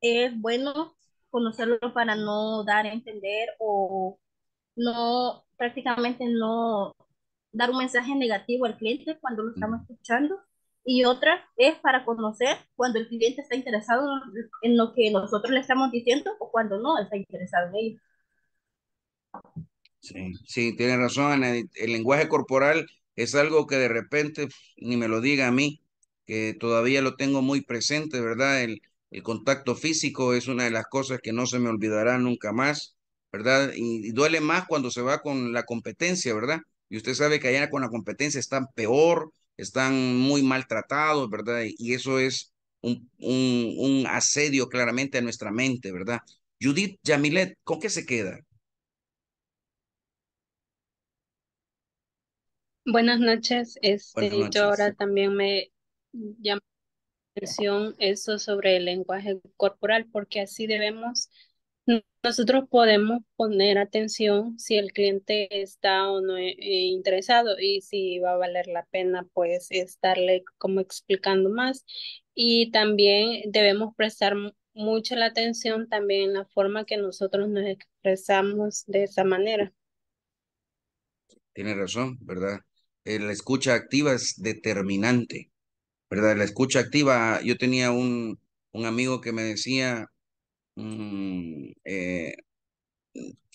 es bueno conocerlo para no dar a entender o no, prácticamente no dar un mensaje negativo al cliente cuando lo estamos mm. escuchando. Y otra es para conocer cuando el cliente está interesado en lo que nosotros le estamos diciendo o cuando no está interesado en ello. Sí, sí, tiene razón. El, el, lenguaje corporal es algo que de repente, ni me lo diga a mí, que todavía lo tengo muy presente, ¿verdad? El, el contacto físico es una de las cosas que no se me olvidará nunca más, ¿verdad? Y, duele más cuando se va con la competencia, ¿verdad? Y usted sabe que allá con la competencia están peor, están muy maltratados, ¿verdad? Y eso es un, un, un, asedio claramente a nuestra mente, ¿verdad? Judith Yamilet, ¿con qué se queda? Buenas noches, este, yo ahora también me llamo eso sobre el lenguaje corporal, porque así debemos, nosotros podemos poner atención si el cliente está o no eh, eh, interesado y si va a valer la pena, pues estarle como explicando más. Y también debemos prestar mucha la atención también en la forma que nosotros nos expresamos de esa manera. Tiene razón, ¿verdad? Eh, la escucha activa es determinante ¿verdad? La escucha activa. Yo tenía un, un amigo que me decía, mm, eh,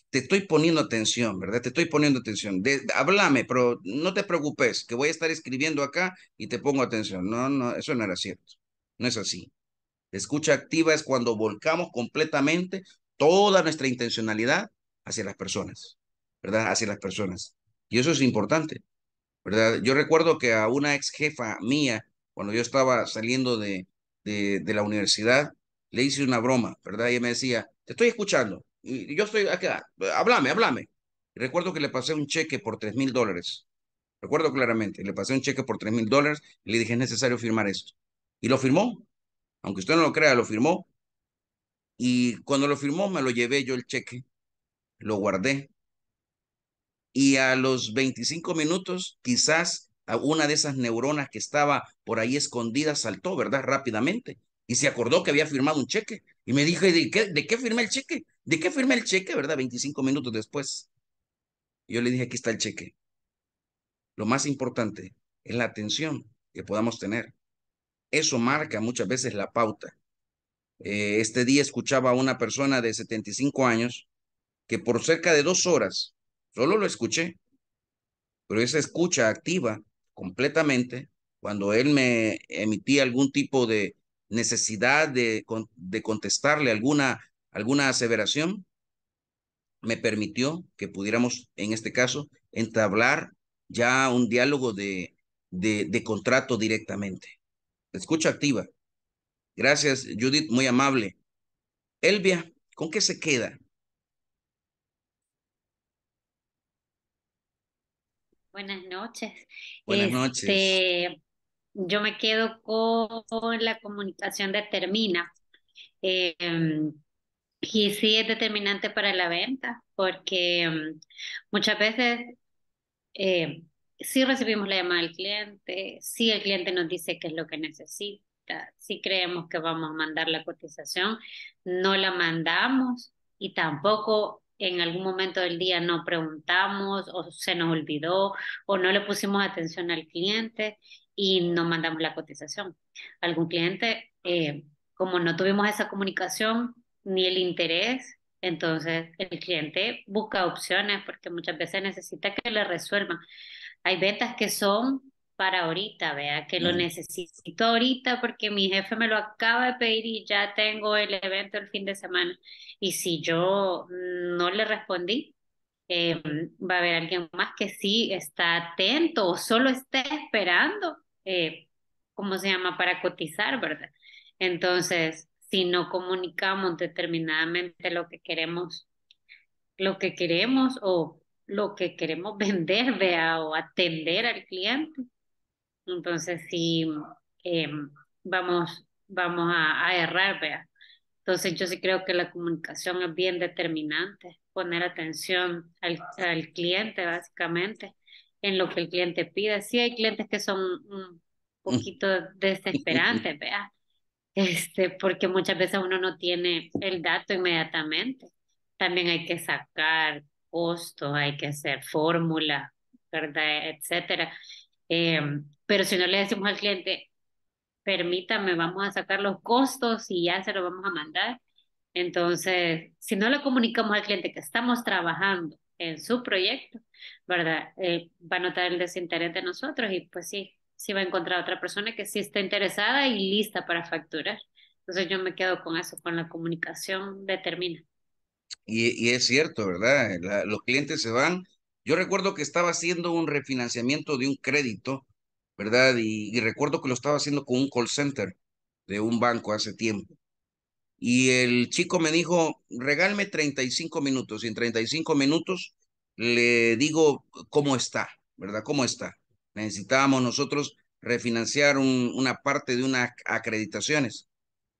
te estoy poniendo atención, ¿verdad? Te estoy poniendo atención. háblame, pero no te preocupes, que voy a estar escribiendo acá y te pongo atención. No, no, eso no era cierto. No es así. La escucha activa es cuando volcamos completamente toda nuestra intencionalidad hacia las personas, ¿verdad? Hacia las personas. Y eso es importante, ¿verdad? Yo recuerdo que a una ex jefa mía cuando yo estaba saliendo de, de, la universidad, le hice una broma, ¿verdad? Y me decía, te estoy escuchando, y yo estoy acá, háblame, háblame. recuerdo que le pasé un cheque por 3 mil dólares. Recuerdo claramente, le pasé un cheque por 3 mil dólares y le dije, es necesario firmar esto. Y lo firmó, aunque usted no lo crea, lo firmó. Y cuando lo firmó, me lo llevé yo el cheque, lo guardé. Y a los 25 minutos, quizás una de esas neuronas que estaba por ahí escondida saltó, ¿verdad? Rápidamente. Y se acordó que había firmado un cheque. Y me dijo, ¿de qué, firmé el cheque? ¿De qué firmé el cheque, verdad? 25 minutos después. Yo le dije, aquí está el cheque. Lo más importante es la atención que podamos tener. Eso marca muchas veces la pauta. Eh, este día escuchaba a una persona de 75 años que por cerca de dos horas, solo lo escuché, pero esa escucha activa completamente cuando él me emitía algún tipo de necesidad de, de contestarle alguna, alguna aseveración, me permitió que pudiéramos, en este caso, entablar ya un diálogo de, de, de contrato directamente. Escucha activa. Gracias, Judith, muy amable. Elvia, ¿con qué se queda? Buenas noches. Buenas este, noches. yo me quedo con la comunicación determina. Eh, y sí es determinante para la venta, porque mm, muchas veces si eh, sí recibimos la llamada del cliente, si el cliente nos dice qué es lo que necesita, si creemos que vamos a mandar la cotización, no la mandamos y tampoco en algún momento del día no preguntamos o se nos olvidó o no le pusimos atención al cliente y no mandamos la cotización. Algún cliente, eh, como no tuvimos esa comunicación ni el interés, entonces el cliente busca opciones porque muchas veces necesita que le resuelvan. Hay ventas que son para ahorita, vea, que lo necesito ahorita porque mi jefe me lo acaba de pedir y ya tengo el evento el fin de semana. Y si yo mm, no le respondí, em, va a haber alguien más que sí está atento o solo esté esperando, eh, ¿cómo se llama?, para cotizar, ¿verdad? Entonces, si no comunicamos determinadamente lo que queremos, lo que queremos o lo que queremos [laughs] vender, vea, o atender al cliente, entonces, si eh, em, vamos, vamos a, a errar, vea. Entonces, yo sí creo que la comunicación es bien determinante, poner atención al, al cliente, básicamente, en lo que el cliente pide. Sí, hay clientes que son un poquito desesperantes, vea. [laughs] Este, porque muchas veces uno no tiene el dato inmediatamente. También hay que sacar costos, hay que hacer fórmulas, ¿verdad? Etcétera. Eh, pero si no le decimos al cliente, permítame, vamos a sacar los costos y ya se lo vamos a mandar. Entonces, si no le comunicamos al cliente que estamos trabajando en su proyecto, ¿verdad? Eh, va a notar el desinterés de nosotros y pues sí, sí va a encontrar otra persona que sí está interesada y lista para facturar. Entonces yo me quedo con eso, con la comunicación determina. Y, y es cierto, ¿verdad? los clientes se van yo recuerdo que estaba haciendo un refinanciamiento de un crédito, ¿verdad? Y, recuerdo que lo estaba haciendo con un call center de un banco hace tiempo. Y el chico me dijo, regálme 35 minutos. Y en 35 minutos le digo cómo está, ¿verdad? ¿Cómo está? Necesitábamos nosotros refinanciar una parte de unas acreditaciones.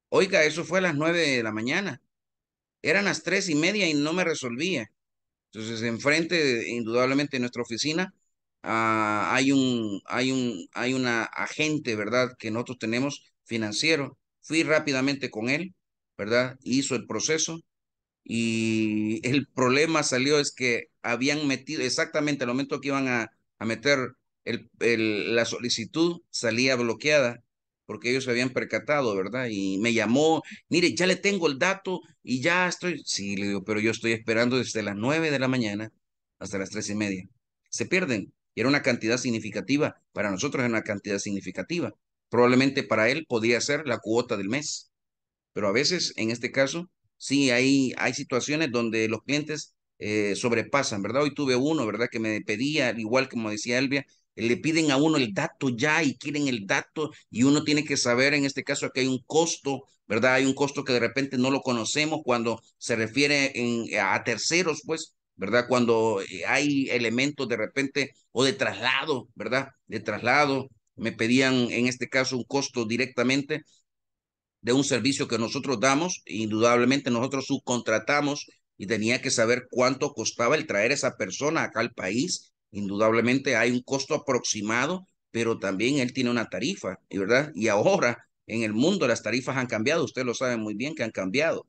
Oiga, eso fue a las 9 de la mañana. Eran las tres y media y no me resolvía. Entonces, enfrente, indudablemente, de nuestra oficina, ah, hay, un, hay, un, hay una agente, ¿verdad?, que nosotros tenemos financiero. Fui rápidamente con él, ¿verdad? Hizo el proceso y [laughs] el problema salió es que habían metido exactamente al momento que iban a, meter la solicitud, salía bloqueada porque ellos se habían percatado, ¿verdad? Y me llamó, mire, ya le tengo el dato y ya estoy, sí, le digo, pero yo estoy esperando desde las nueve de la mañana hasta las tres y media. Se pierden. Y era una cantidad significativa, para nosotros era una cantidad significativa. Probablemente para él podía ser la cuota del mes. Pero a veces, en este caso, sí hay, hay situaciones donde los clientes eh, sobrepasan, ¿verdad? Hoy tuve uno, ¿verdad? Que me pedía, igual como decía Elvia, le piden a uno el dato ya y quieren el dato y uno tiene que saber en este caso que hay un costo, ¿verdad? Hay un costo que de repente no lo conocemos cuando se refiere a terceros, pues, ¿verdad? Cuando eh, hay elementos de repente o de traslado, ¿verdad? De traslado, me pedían en este caso un costo directamente de un servicio que nosotros damos, indudablemente nosotros subcontratamos y tenía que saber cuánto costaba el traer esa persona acá al país Indudablemente hay un costo aproximado, pero también él tiene una tarifa, ¿verdad? Y ahora en el mundo las tarifas han cambiado, usted lo sabe muy bien que han cambiado.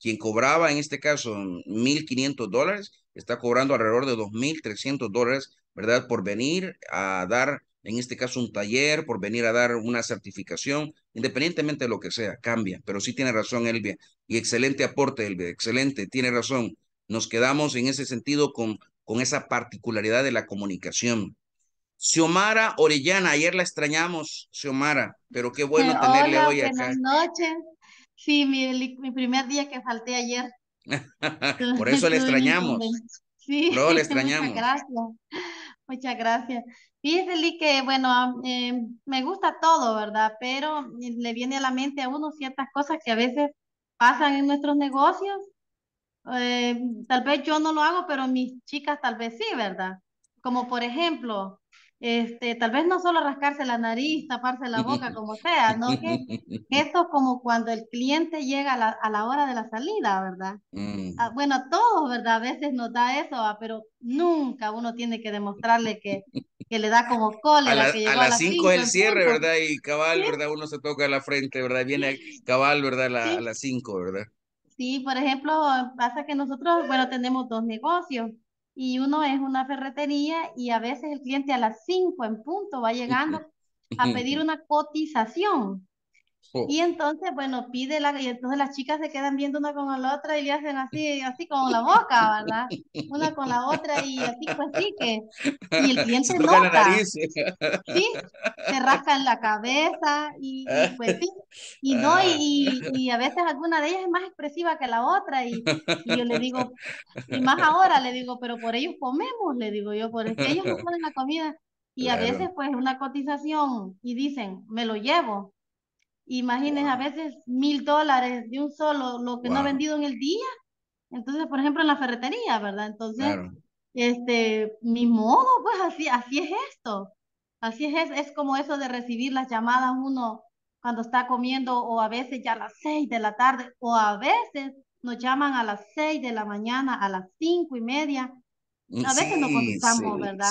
Quien cobraba en este caso 1.500 dólares está cobrando alrededor de 2.300 dólares, ¿verdad? Por venir a dar, en este caso, un taller, por venir a dar una certificación, independientemente de lo que sea, cambia. Pero sí tiene razón, Elvia. Y excelente aporte, Elvia, excelente, tiene razón. Nos quedamos en ese sentido con con esa particularidad de la comunicación. Xiomara Orellana, ayer la extrañamos, Xiomara, pero qué bueno eh, tenerle hoy acá. Buenas noches. Sí, mi, primer día que falté ayer. [laughs] Por eso la [laughs] extrañamos. Sí, no la [laughs] extrañamos. Muchas gracias. Muchas gracias. que bueno, eh, me gusta todo, ¿verdad? Pero le viene a la mente a uno ciertas cosas que a veces pasan en nuestros negocios eh, tal vez yo no lo hago, pero mis chicas tal vez sí, ¿verdad? Como por ejemplo, este, tal vez no solo rascarse la nariz, taparse la boca, como sea, ¿no? Que, esto [laughs] es como cuando el cliente llega a la, hora de la salida, ¿verdad? Mm. Ah, bueno, a todos, ¿verdad? A veces nos da eso, ah, pero nunca uno tiene que demostrarle que, le da como cole A, las 5 es el cierre, ¿verdad? Y cabal, ¿verdad? Uno se toca la frente, ¿verdad? Viene cabal, ¿verdad? A las 5, ¿verdad? Sí, por ejemplo, pasa que nosotros, bueno, tenemos dos negocios y uno es una ferretería y a veces el cliente a las cinco en punto va [laughs] llegando a pedir una cotización. Y entonces, bueno, pide la, y entonces las chicas se quedan viendo una con la otra y le hacen así, así con la boca, ¿verdad? Una con la otra y así, pues sí que. Y el [laughs] cliente se nota. Sí, se rascan la cabeza y, pues sí. Y no, ah. y, y, a veces alguna de ellas es más expresiva que la otra y, yo le digo, y más ahora le digo, pero por ellos comemos, le digo yo, por ellos no ponen la comida. Y a veces pues una cotización y dicen, me lo llevo. Imagínense, a veces mil dólares de un solo, lo que no ha vendido en el día. Entonces, por ejemplo, en la ferretería, ¿verdad? Entonces, este, mi modo, pues así, así es esto. Así es, es como eso de recibir las llamadas uno cuando está comiendo o a veces ya a las seis de la tarde o a veces nos llaman a las seis de la mañana, a las cinco y media. Mm, a veces no contestamos, ¿verdad?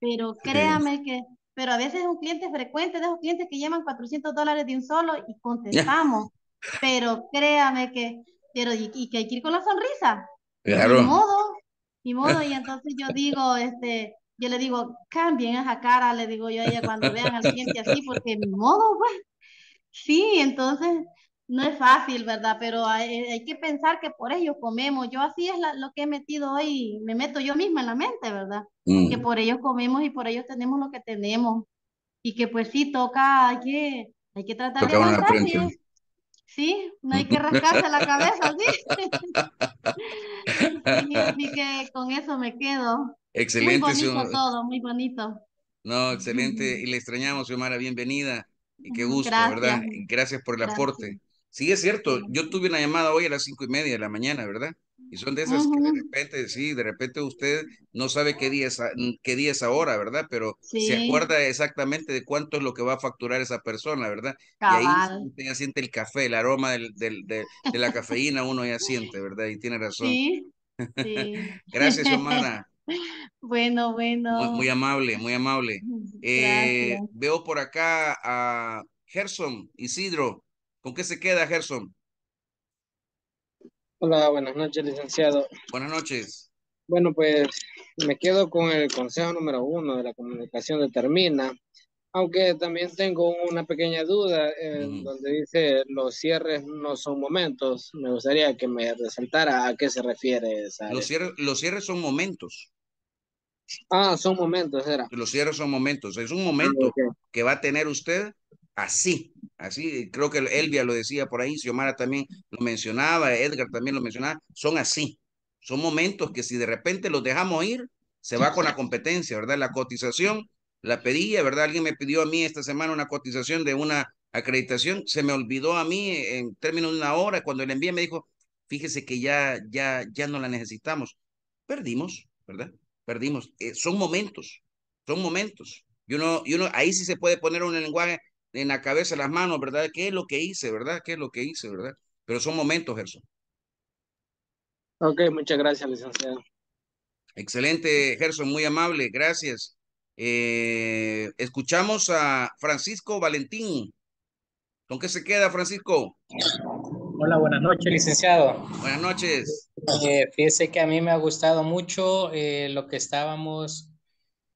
Pero créame que pero a veces es un cliente frecuente, de esos clientes que llevan 400 dólares de un solo y contestamos, pero créame que, pero y, que hay que ir con la sonrisa. Claro. modo, mi modo, [laughs] y entonces yo digo, este, yo le digo, cambien esa cara, le digo yo a ella cuando vean al cliente así, porque mi modo, pues. Sí, entonces no es fácil, ¿verdad? Pero hay, que pensar que por ellos comemos. Yo así es lo que he metido hoy, me meto yo misma en la mente, ¿verdad? Que mm. por ellos comemos y por ellos tenemos lo que tenemos. Y que pues sí, toca, hay que, hay que tratar de Sí, no hay que [laughs] rascarse la cabeza, [laughs] [laughs] ¿sí? así que con eso me quedo. Excelente. Muy bonito todo, muy bonito. No, excelente. Y le extrañamos, Xiomara, bienvenida. Y qué gusto, ¿verdad? gracias por el aporte. Sí, es cierto. Yo tuve una llamada hoy a las cinco y media de la mañana, ¿verdad? Y son de esas que de repente, sí, de repente usted no sabe qué día es, qué día es ahora, ¿verdad? Pero se acuerda exactamente de cuánto es lo que va a facturar esa persona, ¿verdad? Y ahí usted ya siente el café, el aroma de, la cafeína, uno ya siente, ¿verdad? Y tiene razón. Sí. [laughs] Gracias, Omar. [laughs] Bueno, bueno. Muy, amable, muy amable. Eh, veo por acá a Gerson Isidro. ¿Con qué se queda, Gerson? Hola, buenas noches, licenciado. Buenas noches. Bueno, pues me quedo con el consejo número uno de la comunicación determina, aunque también tengo una pequeña duda donde dice los cierres no son momentos. Me gustaría que me resaltara a qué se refiere. Esa los, cierres, los cierres son momentos. Ah, son momentos, era. Los cierres son momentos. Es un ah, momento que va a tener usted así, Así, creo que Elvia lo decía por ahí, Xiomara también lo mencionaba, Edgar también lo mencionaba, son así. Son momentos que si de repente los dejamos ir, se va con la competencia, ¿verdad? La cotización, la pedía, ¿verdad? Alguien me pidió a mí esta semana una cotización de una acreditación, se me olvidó a mí en términos de una hora, cuando le envié me dijo, fíjese que ya, ya, ya no la necesitamos. Perdimos, ¿verdad? Perdimos. Eh, son momentos, son momentos. Y uno, y uno, ahí sí se puede poner un lenguaje en la cabeza, las manos, ¿verdad? ¿Qué es lo que hice, verdad? ¿Qué es lo que hice, verdad? Pero son momentos, Gerson. Ok, muchas gracias, licenciado. Excelente, Gerson, muy amable, gracias. Eh, escuchamos a Francisco Valentín. ¿Con qué se queda, Francisco? Hola, buenas noches, licenciado. Buenas noches. Eh, fíjese que a mí me ha gustado mucho eh, lo que estábamos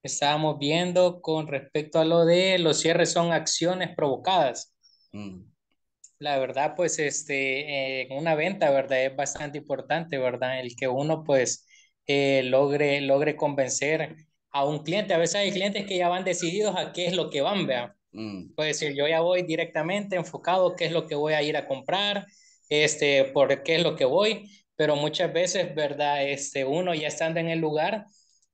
estábamos viendo con respecto a lo de los cierres son acciones provocadas. Mm. La verdad, pues, este, en eh, una venta, ¿verdad? Es bastante importante, ¿verdad? El que uno, pues, eh, logre, logre convencer a un cliente. A veces hay clientes que ya van decididos a qué es lo que van, vea. Mm. Puede decir, yo ya voy directamente enfocado, qué es lo que voy a ir a comprar, este, por qué es lo que voy, pero muchas veces, ¿verdad? Este, uno ya estando en el lugar,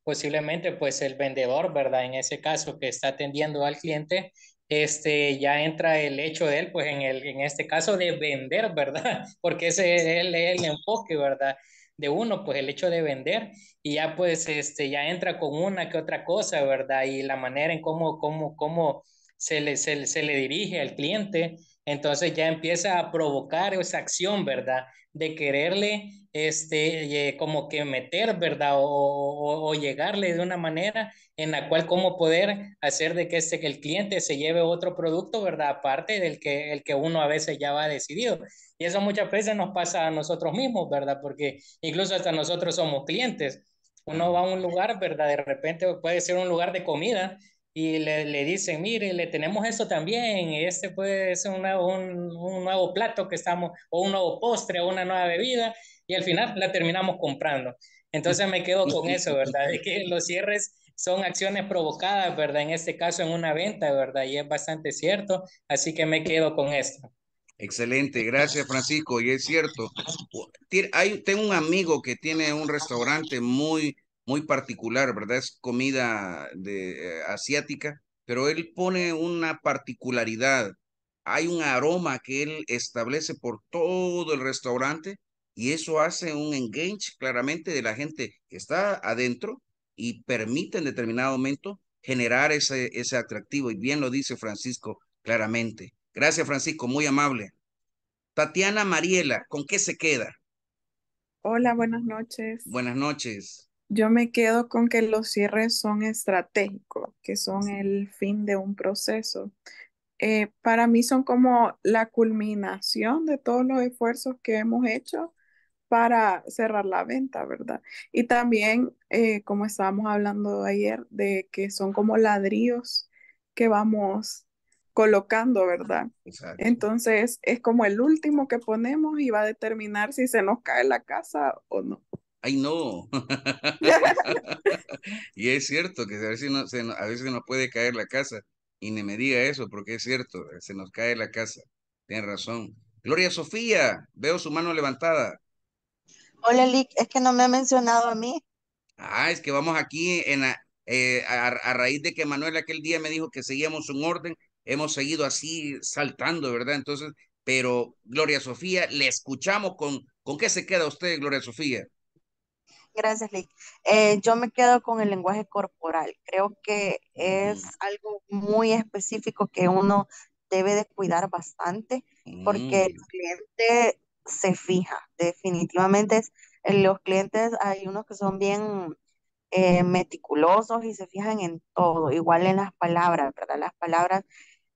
posiblemente pues el vendedor, ¿verdad? En ese caso que está atendiendo al cliente, este, ya entra el hecho de él, pues en, el, en este caso de vender, ¿verdad? [laughs] Porque ese es el, enfoque, ¿verdad? De uno, pues el hecho de vender y ya pues este, ya entra con una que otra cosa, ¿verdad? Y la manera en cómo, cómo, cómo se le, se, se le dirige al cliente, entonces ya empieza a provocar esa acción, ¿verdad? De quererle este, eh, como que meter, ¿verdad? O, llegarle de una manera en la cual cómo poder hacer de que este, el cliente se lleve otro producto, ¿verdad? Aparte del que, el que uno a veces ya va decidido. Y eso muchas veces nos pasa a nosotros mismos, ¿verdad? Porque incluso hasta nosotros somos clientes. Uno va a un lugar, ¿verdad? De repente puede ser un lugar de comida y le, le dicen, mire, le tenemos esto también, este puede ser un, un, un nuevo plato que estamos, o un nuevo postre, o una nueva bebida, y al final la terminamos comprando. Entonces me quedo con eso, ¿verdad? De que los cierres son acciones provocadas, ¿verdad? En este caso en una venta, ¿verdad? Y es bastante cierto, así que me quedo con esto. Excelente, gracias Francisco, y es cierto. Hay, tengo un amigo que tiene un restaurante muy, muy particular, ¿verdad? Es comida de, eh, asiática, pero él pone una particularidad. Hay un aroma que él establece por todo el restaurante y eso hace un engage claramente de la gente que está adentro y permite en determinado momento generar ese, ese atractivo. Y bien lo dice Francisco claramente. Gracias, Francisco, muy amable. Tatiana Mariela, ¿con qué se queda? Hola, buenas noches. Buenas noches. Yo me quedo con que los cierres son estratégicos, que son el fin de un proceso. Eh, para mí son como la culminación de todos los esfuerzos que hemos hecho para cerrar la venta, ¿verdad? Y también, eh, como estábamos hablando ayer, de que son como ladrillos que vamos colocando, ¿verdad? Entonces, es como el último que ponemos y va a determinar si se nos cae la casa o no. ¡Ay, no! [laughs] y es cierto que a veces, no, a veces nos puede caer la casa. Y ni me diga eso, porque es cierto, se nos cae la casa. Tienes razón. Gloria Sofía, veo su mano levantada. Hola, Lick, es que no me ha mencionado a mí. Ah, es que vamos aquí en eh, a, raíz de que Manuel aquel día me dijo que seguíamos un orden, hemos seguido así saltando, ¿verdad? Entonces, pero Gloria Sofía, le escuchamos con, ¿con qué se queda usted, Gloria Sofía? Gracias, Lick. Eh, yo me quedo con el lenguaje corporal. Creo que es mm. algo muy específico que uno debe de cuidar bastante porque el mm. cliente se fija. Definitivamente es, los clientes hay unos que son bien eh, meticulosos y se fijan en todo, igual en las palabras, ¿verdad? Las palabras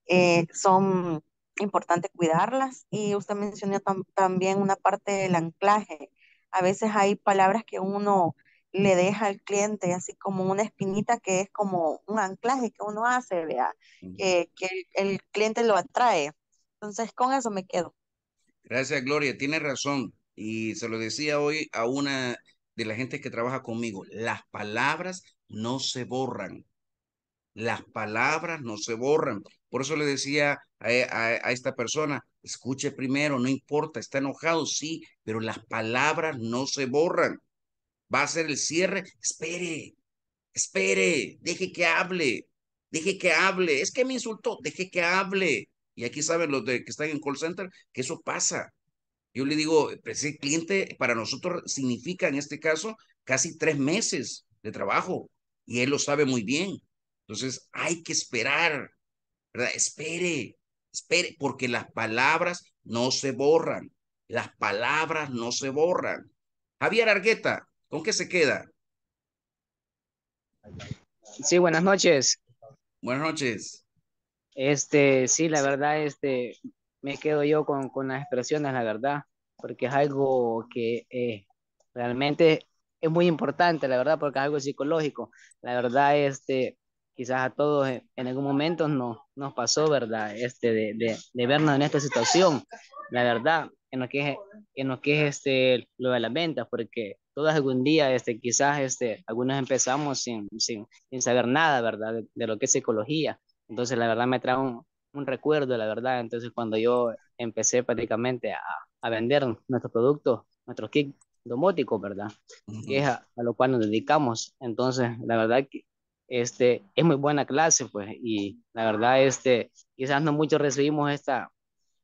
eh, son importantes cuidarlas y usted mencionó también una parte del anclaje. A veces hay palabras que uno le deja al cliente así como una espinita que es como un anclaje que uno hace, ¿verdad? Mm. Que, que el cliente lo atrae. Entonces, con eso me quedo. Gracias, Gloria. Tiene razón. Y se lo decía hoy a una de la gente que trabaja conmigo. Las palabras no se borran. Las palabras no se borran. Por eso le decía e, a, a esta persona, escuche primero, no importa, está enojado, sí, pero las palabras no se borran. Va a ser el cierre, espere, espere, deje que hable, deje que hable. Es que me insultó, deje que hable. Y aquí saben los de que están en call center que eso pasa. Yo le digo, pues, ese cliente para nosotros significa en este caso casi tres meses de trabajo y él lo sabe muy bien. Entonces hay que esperar, ¿verdad? Espere, espere, porque las palabras no se borran. Las palabras no se borran. Javier Argueta, ¿con qué se queda? Sí, buenas noches. Buenas noches. Este, sí, la verdad, este, me quedo yo con, con las expresiones, la verdad, porque es algo que eh, realmente es muy importante, la verdad, porque es algo psicológico. La verdad, este, quizás a todos en algún momento no, nos pasó, ¿verdad? Este, de, de, vernos en esta situación, la verdad, en lo que es, en lo este, lo de la venta, porque todos algún día, este, quizás este, algunos empezamos sin, sin, saber nada, ¿verdad? de, lo que es psicología, entonces, la verdad me trae un, recuerdo, la verdad. Entonces, cuando yo empecé prácticamente a, vender nuestros productos, nuestros kits domóticos, ¿verdad? Que es a, lo cual nos dedicamos. Entonces, la verdad que este, es muy buena clase, pues, y la verdad, este, quizás no muchos recibimos esta,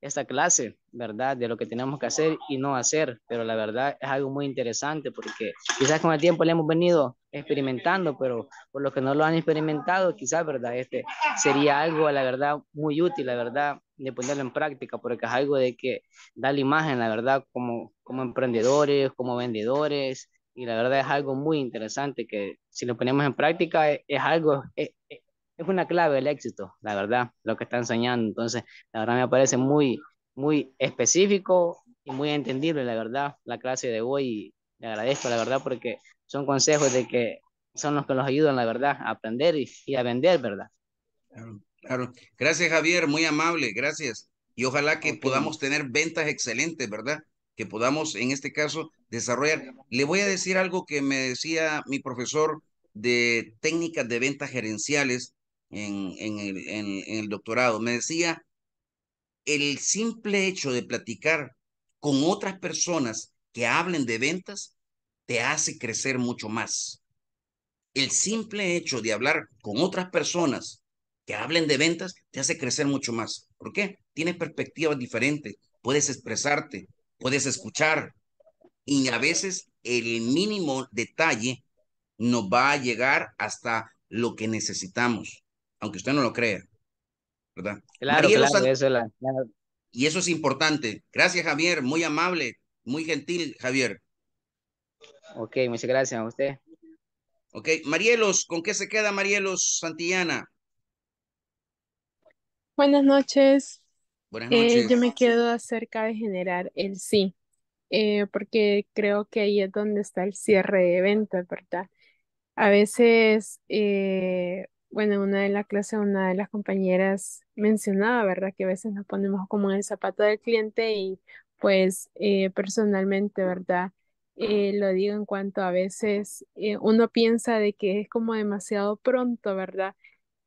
esta clase, ¿verdad? De lo que tenemos que hacer y no hacer, pero la verdad es algo muy interesante porque quizás con el tiempo le hemos venido experimentando, pero por los que no lo han experimentado, quizás, ¿verdad? Este sería algo, la verdad, muy útil, la verdad, de ponerlo en práctica, porque es algo de que da la imagen, la verdad, como, como emprendedores, como vendedores, y la verdad es algo muy interesante que si lo ponemos en práctica e, es, algo, e, e, es, una clave del éxito, la verdad, lo que está enseñando. Entonces, la verdad me parece muy, muy específico y muy entendible, la verdad, la clase de hoy. le agradezco, la verdad, porque son consejos de que son los que nos ayudan, la verdad, a aprender y, a vender, ¿verdad? Claro, Gracias, Javier, muy amable, gracias. Y ojalá que podamos tener ventas excelentes, ¿verdad? Que podamos, en este caso, desarrollar. Le voy a decir algo que me decía mi profesor de técnicas de ventas gerenciales en el doctorado. Me decía, el simple hecho de platicar con otras personas que hablen de ventas te hace crecer mucho más. El simple hecho de hablar con otras personas que hablen de ventas te hace crecer mucho más. ¿Por qué? Tienes perspectivas diferentes, puedes expresarte, puedes escuchar y a veces el mínimo detalle nos va a llegar hasta lo que necesitamos, aunque usted no lo crea, ¿verdad? Claro, Y eso es importante. Gracias, Javier, muy amable, muy gentil, Javier. Ok, muchas gracias a usted. Ok, Marielos, ¿con qué se queda Marielos Santillana? Buenas noches. Buenas eh, noches. yo me quedo acerca de generar el sí, eh, porque creo que ahí es donde está el cierre de eventos, ¿verdad? A veces, eh, bueno, una de la clase, una de las compañeras mencionaba, ¿verdad? Que a veces nos ponemos como en el zapato del cliente y pues personalmente, ¿verdad? Eh, lo digo en cuanto a veces eh, uno piensa de que es como demasiado pronto, ¿verdad?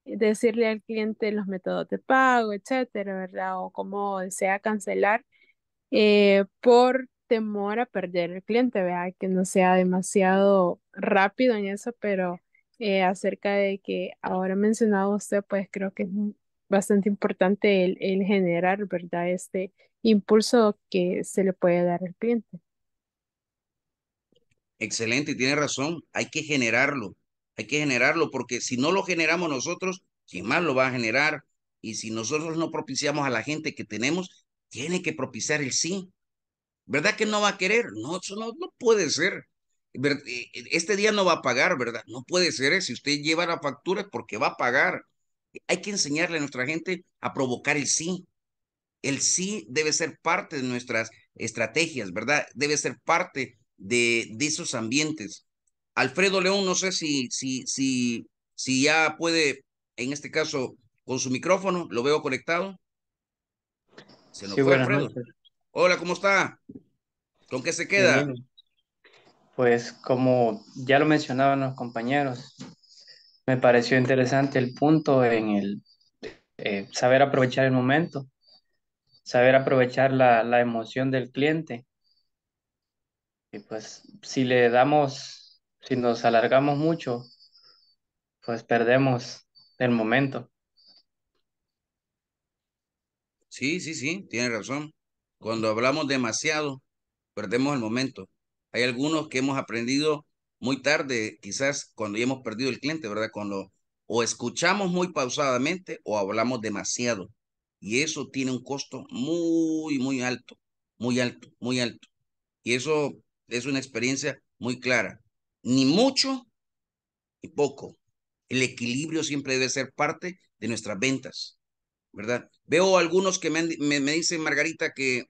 Eh, decirle al cliente los métodos de pago, etcétera, ¿verdad? O cómo desea cancelar por temor a perder el cliente, vea Que no sea demasiado rápido en eso, pero acerca de que ahora mencionado usted, pues creo que es bastante importante el, el generar, ¿verdad? Este impulso que se le puede dar al cliente. Excelente, tiene razón. Hay que generarlo. Hay que generarlo porque si no lo generamos nosotros, ¿quién más lo va a generar? Y si nosotros no propiciamos a la gente que tenemos, tiene que propiciar el sí. ¿Verdad que no va a querer? No, eso no, no puede ser. Eh, este día no va a pagar, ¿verdad? No puede ser. ¿eh? Si usted lleva la factura, porque va a pagar. Hay que enseñarle a nuestra gente a provocar el sí. El sí debe ser parte de nuestras estrategias, ¿verdad? Debe ser parte de, esos ambientes. Alfredo León, no sé si, si, si ya puede, en este caso, con su micrófono, lo veo conectado. Se fue Hola, ¿cómo está? ¿Con qué se queda? Pues como ya lo mencionaban los compañeros, me pareció interesante el punto en el eh, saber aprovechar el momento, saber aprovechar la, la emoción del cliente y pues si le damos, si nos alargamos mucho, pues perdemos el momento. Sí, sí, sí, tiene razón. Cuando hablamos demasiado, perdemos el momento. Hay algunos que hemos aprendido muy tarde, quizás cuando ya hemos perdido el cliente, ¿verdad? Cuando o escuchamos muy pausadamente o hablamos demasiado. Y eso tiene un costo muy, muy alto, muy alto, muy alto. Y eso es una experiencia muy clara. Ni mucho ni poco. El equilibrio siempre debe ser parte de nuestras ventas, ¿verdad? Veo algunos que me, dicen, Margarita, que,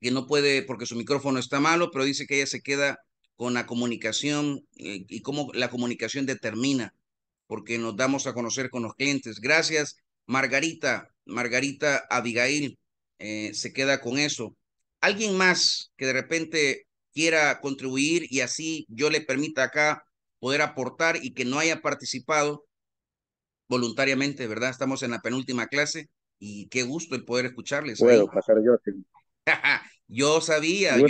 que no puede porque su micrófono está malo, pero dice que ella se queda con la comunicación eh, y cómo la comunicación determina, porque nos damos a conocer con los clientes. Gracias, Margarita, Margarita Abigail, eh, se queda con eso. Alguien más que de repente quiera contribuir y así yo le permita acá poder aportar y que no haya participado voluntariamente, ¿verdad? Estamos en la penúltima clase y qué gusto el poder escucharles. Puedo pasar yo. [laughs] yo sabía, yo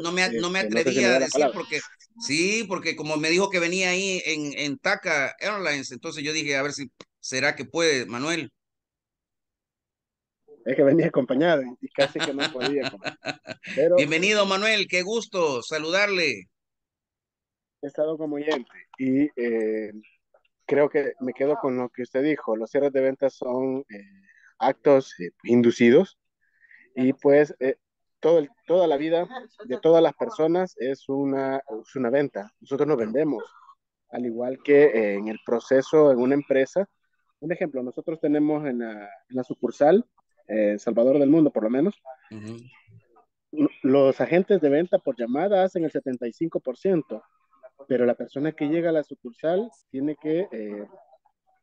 no, me, no este, atrevía a decir porque, sí, porque como me dijo que venía ahí en, en TACA Airlines, entonces yo dije, a ver si será que puede, Manuel. Es que venía acompañado y casi que no podía. [laughs] Bienvenido, Manuel, qué gusto saludarle. He estado como oyente y eh, creo que me quedo con lo que usted dijo. Los cierres de ventas son eh, actos eh, inducidos y pues todo toda la vida de todas las personas es una, es una venta. Nosotros nos vendemos, al igual que en el proceso en una empresa. Un ejemplo, nosotros tenemos en la, en la sucursal eh, Salvador del Mundo, por lo menos, los agentes de venta por llamada hacen el 75%, pero la persona que llega a la sucursal tiene que eh,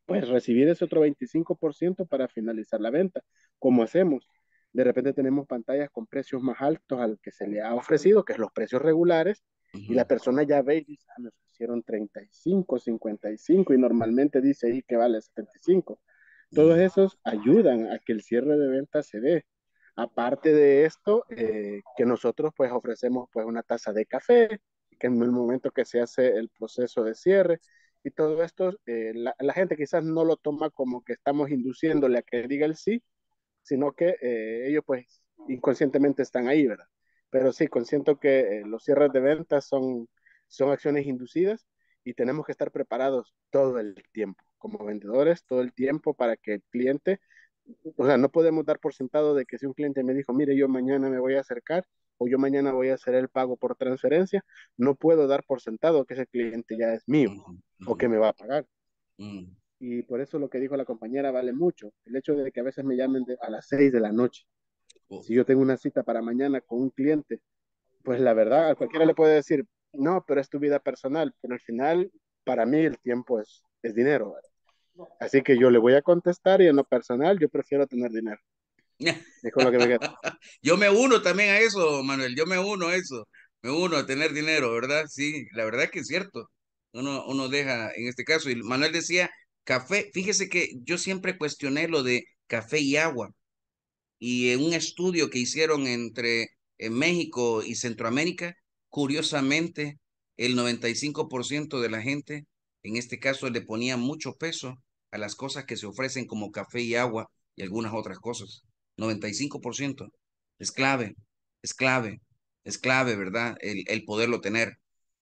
pues recibir ese otro 25% para finalizar la venta, como hacemos. De repente tenemos pantallas con precios más altos al que se le ha ofrecido, que es los precios regulares, y la persona ya ve y dice, ah, me ofrecieron 35, 55, y normalmente dice ahí que vale 75. Todos esos ayudan a que el cierre de ventas se dé. Aparte de esto, eh, que nosotros pues ofrecemos pues una taza de café, que en el momento que se hace el proceso de cierre y todo esto, eh, la, gente quizás no lo toma como que estamos induciéndole a que diga el sí, sino que eh, ellos pues inconscientemente están ahí, ¿verdad? Pero sí, consiento que los cierres de ventas son, son acciones inducidas y tenemos que estar preparados todo el tiempo como vendedores todo el tiempo para que el cliente, o sea, no podemos dar por sentado de que si un cliente me dijo, mire, yo mañana me voy a acercar o yo mañana voy a hacer el pago por transferencia, no puedo dar por sentado que ese cliente ya es mío o que me va a pagar. Mm. Y por eso lo que dijo la compañera vale mucho, el hecho de que a veces me llamen a las seis de la noche. Si yo tengo una cita para mañana con un cliente, pues la verdad, a cualquiera le puede decir, no, pero es tu vida personal, pero al final, para mí el tiempo es, es dinero. Así que yo le voy a contestar y en lo personal yo prefiero tener dinero. [laughs] lo que me yo me uno también a eso, Manuel, yo me uno a eso, me uno a tener dinero, ¿verdad? Sí, la verdad que es cierto. Uno, uno deja en este caso, y Manuel decía, café, fíjese que yo siempre cuestioné lo de café y agua. Y en un estudio que hicieron entre en México y Centroamérica, curiosamente, el 95% de la gente, en este caso, le ponía mucho peso a las cosas que se ofrecen como café y agua y algunas otras cosas. 95%. Es clave, es clave, es clave, ¿verdad? El, poderlo tener.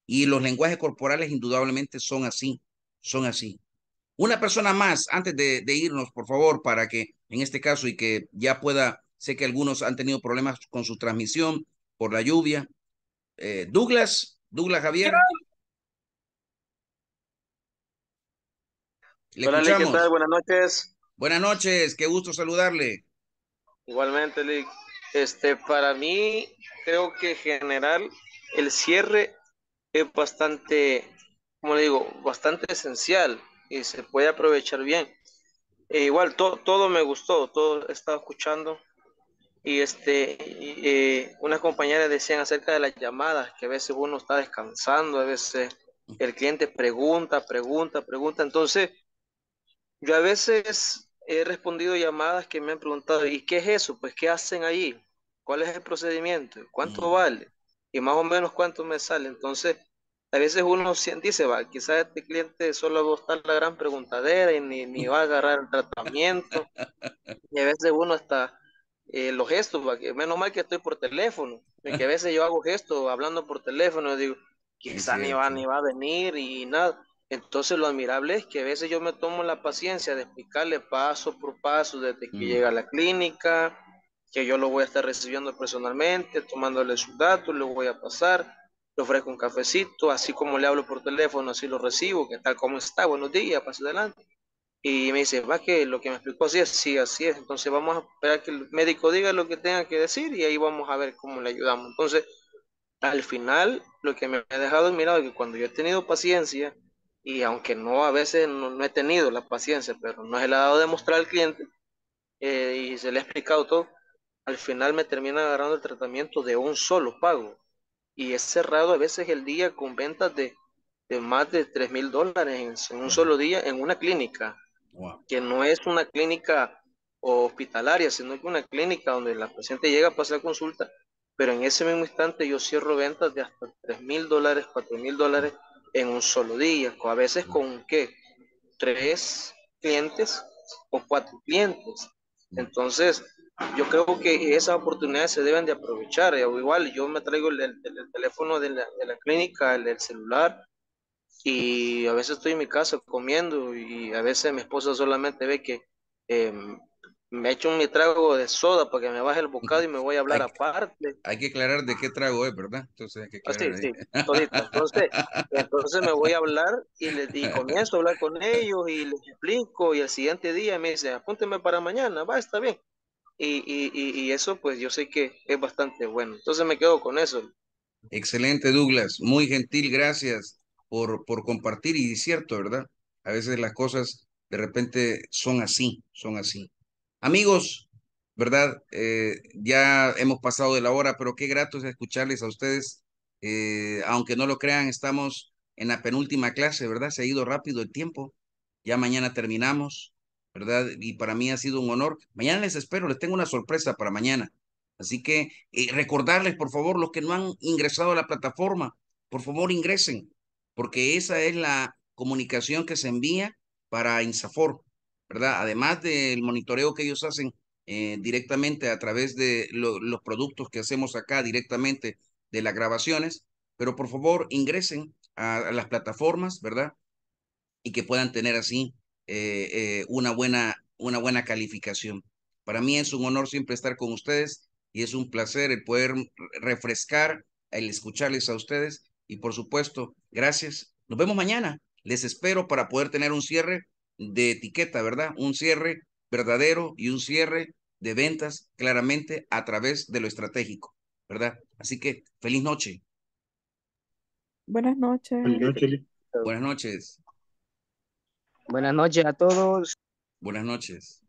Y los lenguajes corporales indudablemente son así, son así. Una persona más, antes de, irnos, por favor, para que en este caso y que ya pueda, sé que algunos han tenido problemas con su transmisión por la lluvia. Eh, Douglas, Douglas Javier. ¿qué tal? Buenas noches. Buenas noches, qué gusto saludarle. Igualmente, Lick. Este, para mí, creo que en general el cierre es bastante, como le digo, bastante esencial y se puede aprovechar bien. E igual, todo me gustó, todo he estado escuchando. Y este, unas compañeras decían acerca de las llamadas, que a veces uno está descansando, a veces el cliente pregunta, pregunta, pregunta. Entonces, yo a veces he respondido llamadas que me han preguntado, ¿y qué es eso? Pues, ¿qué hacen ahí? ¿Cuál es el procedimiento? ¿Cuánto mm. vale? Y más o menos cuánto me sale. Entonces, a veces uno dice, va, quizás este cliente solo va a estar la gran preguntadera y ni, va a agarrar el tratamiento. [laughs] y a veces uno está, eh, los gestos, va, menos mal que estoy por teléfono, que a veces yo hago gestos hablando por teléfono, y digo, quizás ni va, ni va a venir y nada. Entonces lo admirable es que a veces yo me tomo la paciencia de explicarle paso por paso desde que mm. llega a la clínica, que yo lo voy a estar recibiendo personalmente, tomándole sus datos, lo voy a pasar, le ofrezco un cafecito, así como le hablo por teléfono, así lo recibo, que tal como está, buenos días, pase adelante. Y me dice, va que lo que me explicó así es, sí, así es. Entonces vamos a esperar que el médico diga lo que tenga que decir y ahí vamos a ver cómo le ayudamos. Entonces, al final, lo que me ha dejado mirado es que cuando yo he tenido paciencia, y aunque no a veces no, he tenido la paciencia, pero no se la he dado de mostrar al cliente eh, y se le ha explicado todo, al final me termina agarrando el tratamiento de un solo pago. Y es cerrado a veces el día con ventas de, de más de 3 mil dólares en, un solo día en una clínica, que no es una clínica hospitalaria, sino que una clínica donde la paciente llega a pasar consulta, pero en ese mismo instante yo cierro ventas de hasta 3 mil dólares, 4 mil dólares en un solo día, a veces con qué, tres clientes o cuatro clientes. Entonces, yo creo que esas oportunidades se deben de aprovechar. Eh, igual yo me traigo el, teléfono de la, clínica, el, celular, y a veces estoy en mi casa comiendo y a veces mi esposa solamente ve que em, me echo mi trago de soda para que me baje el bocado y me voy a hablar aparte. Hay que aclarar de qué trago es, ¿verdad? Entonces hay que ah, aclarar. Entonces, me voy a hablar y, comienzo a hablar con ellos y les explico y el siguiente día me dice, apúnteme para mañana, va, está bien. Y, y, eso pues yo sé que es bastante bueno. Entonces me quedo con eso. Excelente, Douglas. Muy gentil, gracias por, por compartir y es cierto, ¿verdad? A veces las cosas de repente son así, son así. Amigos, ¿verdad? Eh, ya hemos pasado de la hora, pero qué grato es escucharles a ustedes. Eh, aunque no lo crean, estamos en la penúltima clase, ¿verdad? Se ha ido rápido el tiempo. Ya mañana terminamos, ¿verdad? Y para mí ha sido un honor. Mañana les espero, les tengo una sorpresa para mañana. Así que eh, recordarles, por favor, los que no han ingresado a la plataforma, por favor ingresen, porque esa es la comunicación que se envía para INSAFOR. ¿verdad? Además del monitoreo que ellos hacen eh, directamente a través de los productos que hacemos acá directamente de las grabaciones, pero por favor ingresen a, las plataformas, ¿verdad? Y que puedan tener así eh, eh, una, buena, una buena calificación. Para mí es un honor siempre estar con ustedes y es un placer el poder refrescar, el escucharles a ustedes y por supuesto, gracias. Nos vemos mañana. Les espero para poder tener un cierre de etiqueta, ¿verdad? Un cierre verdadero y un cierre de ventas claramente a través de lo estratégico, ¿verdad? Así que feliz noche. Buenas noches. Buenas noches. Buenas noches a todos. Buenas noches.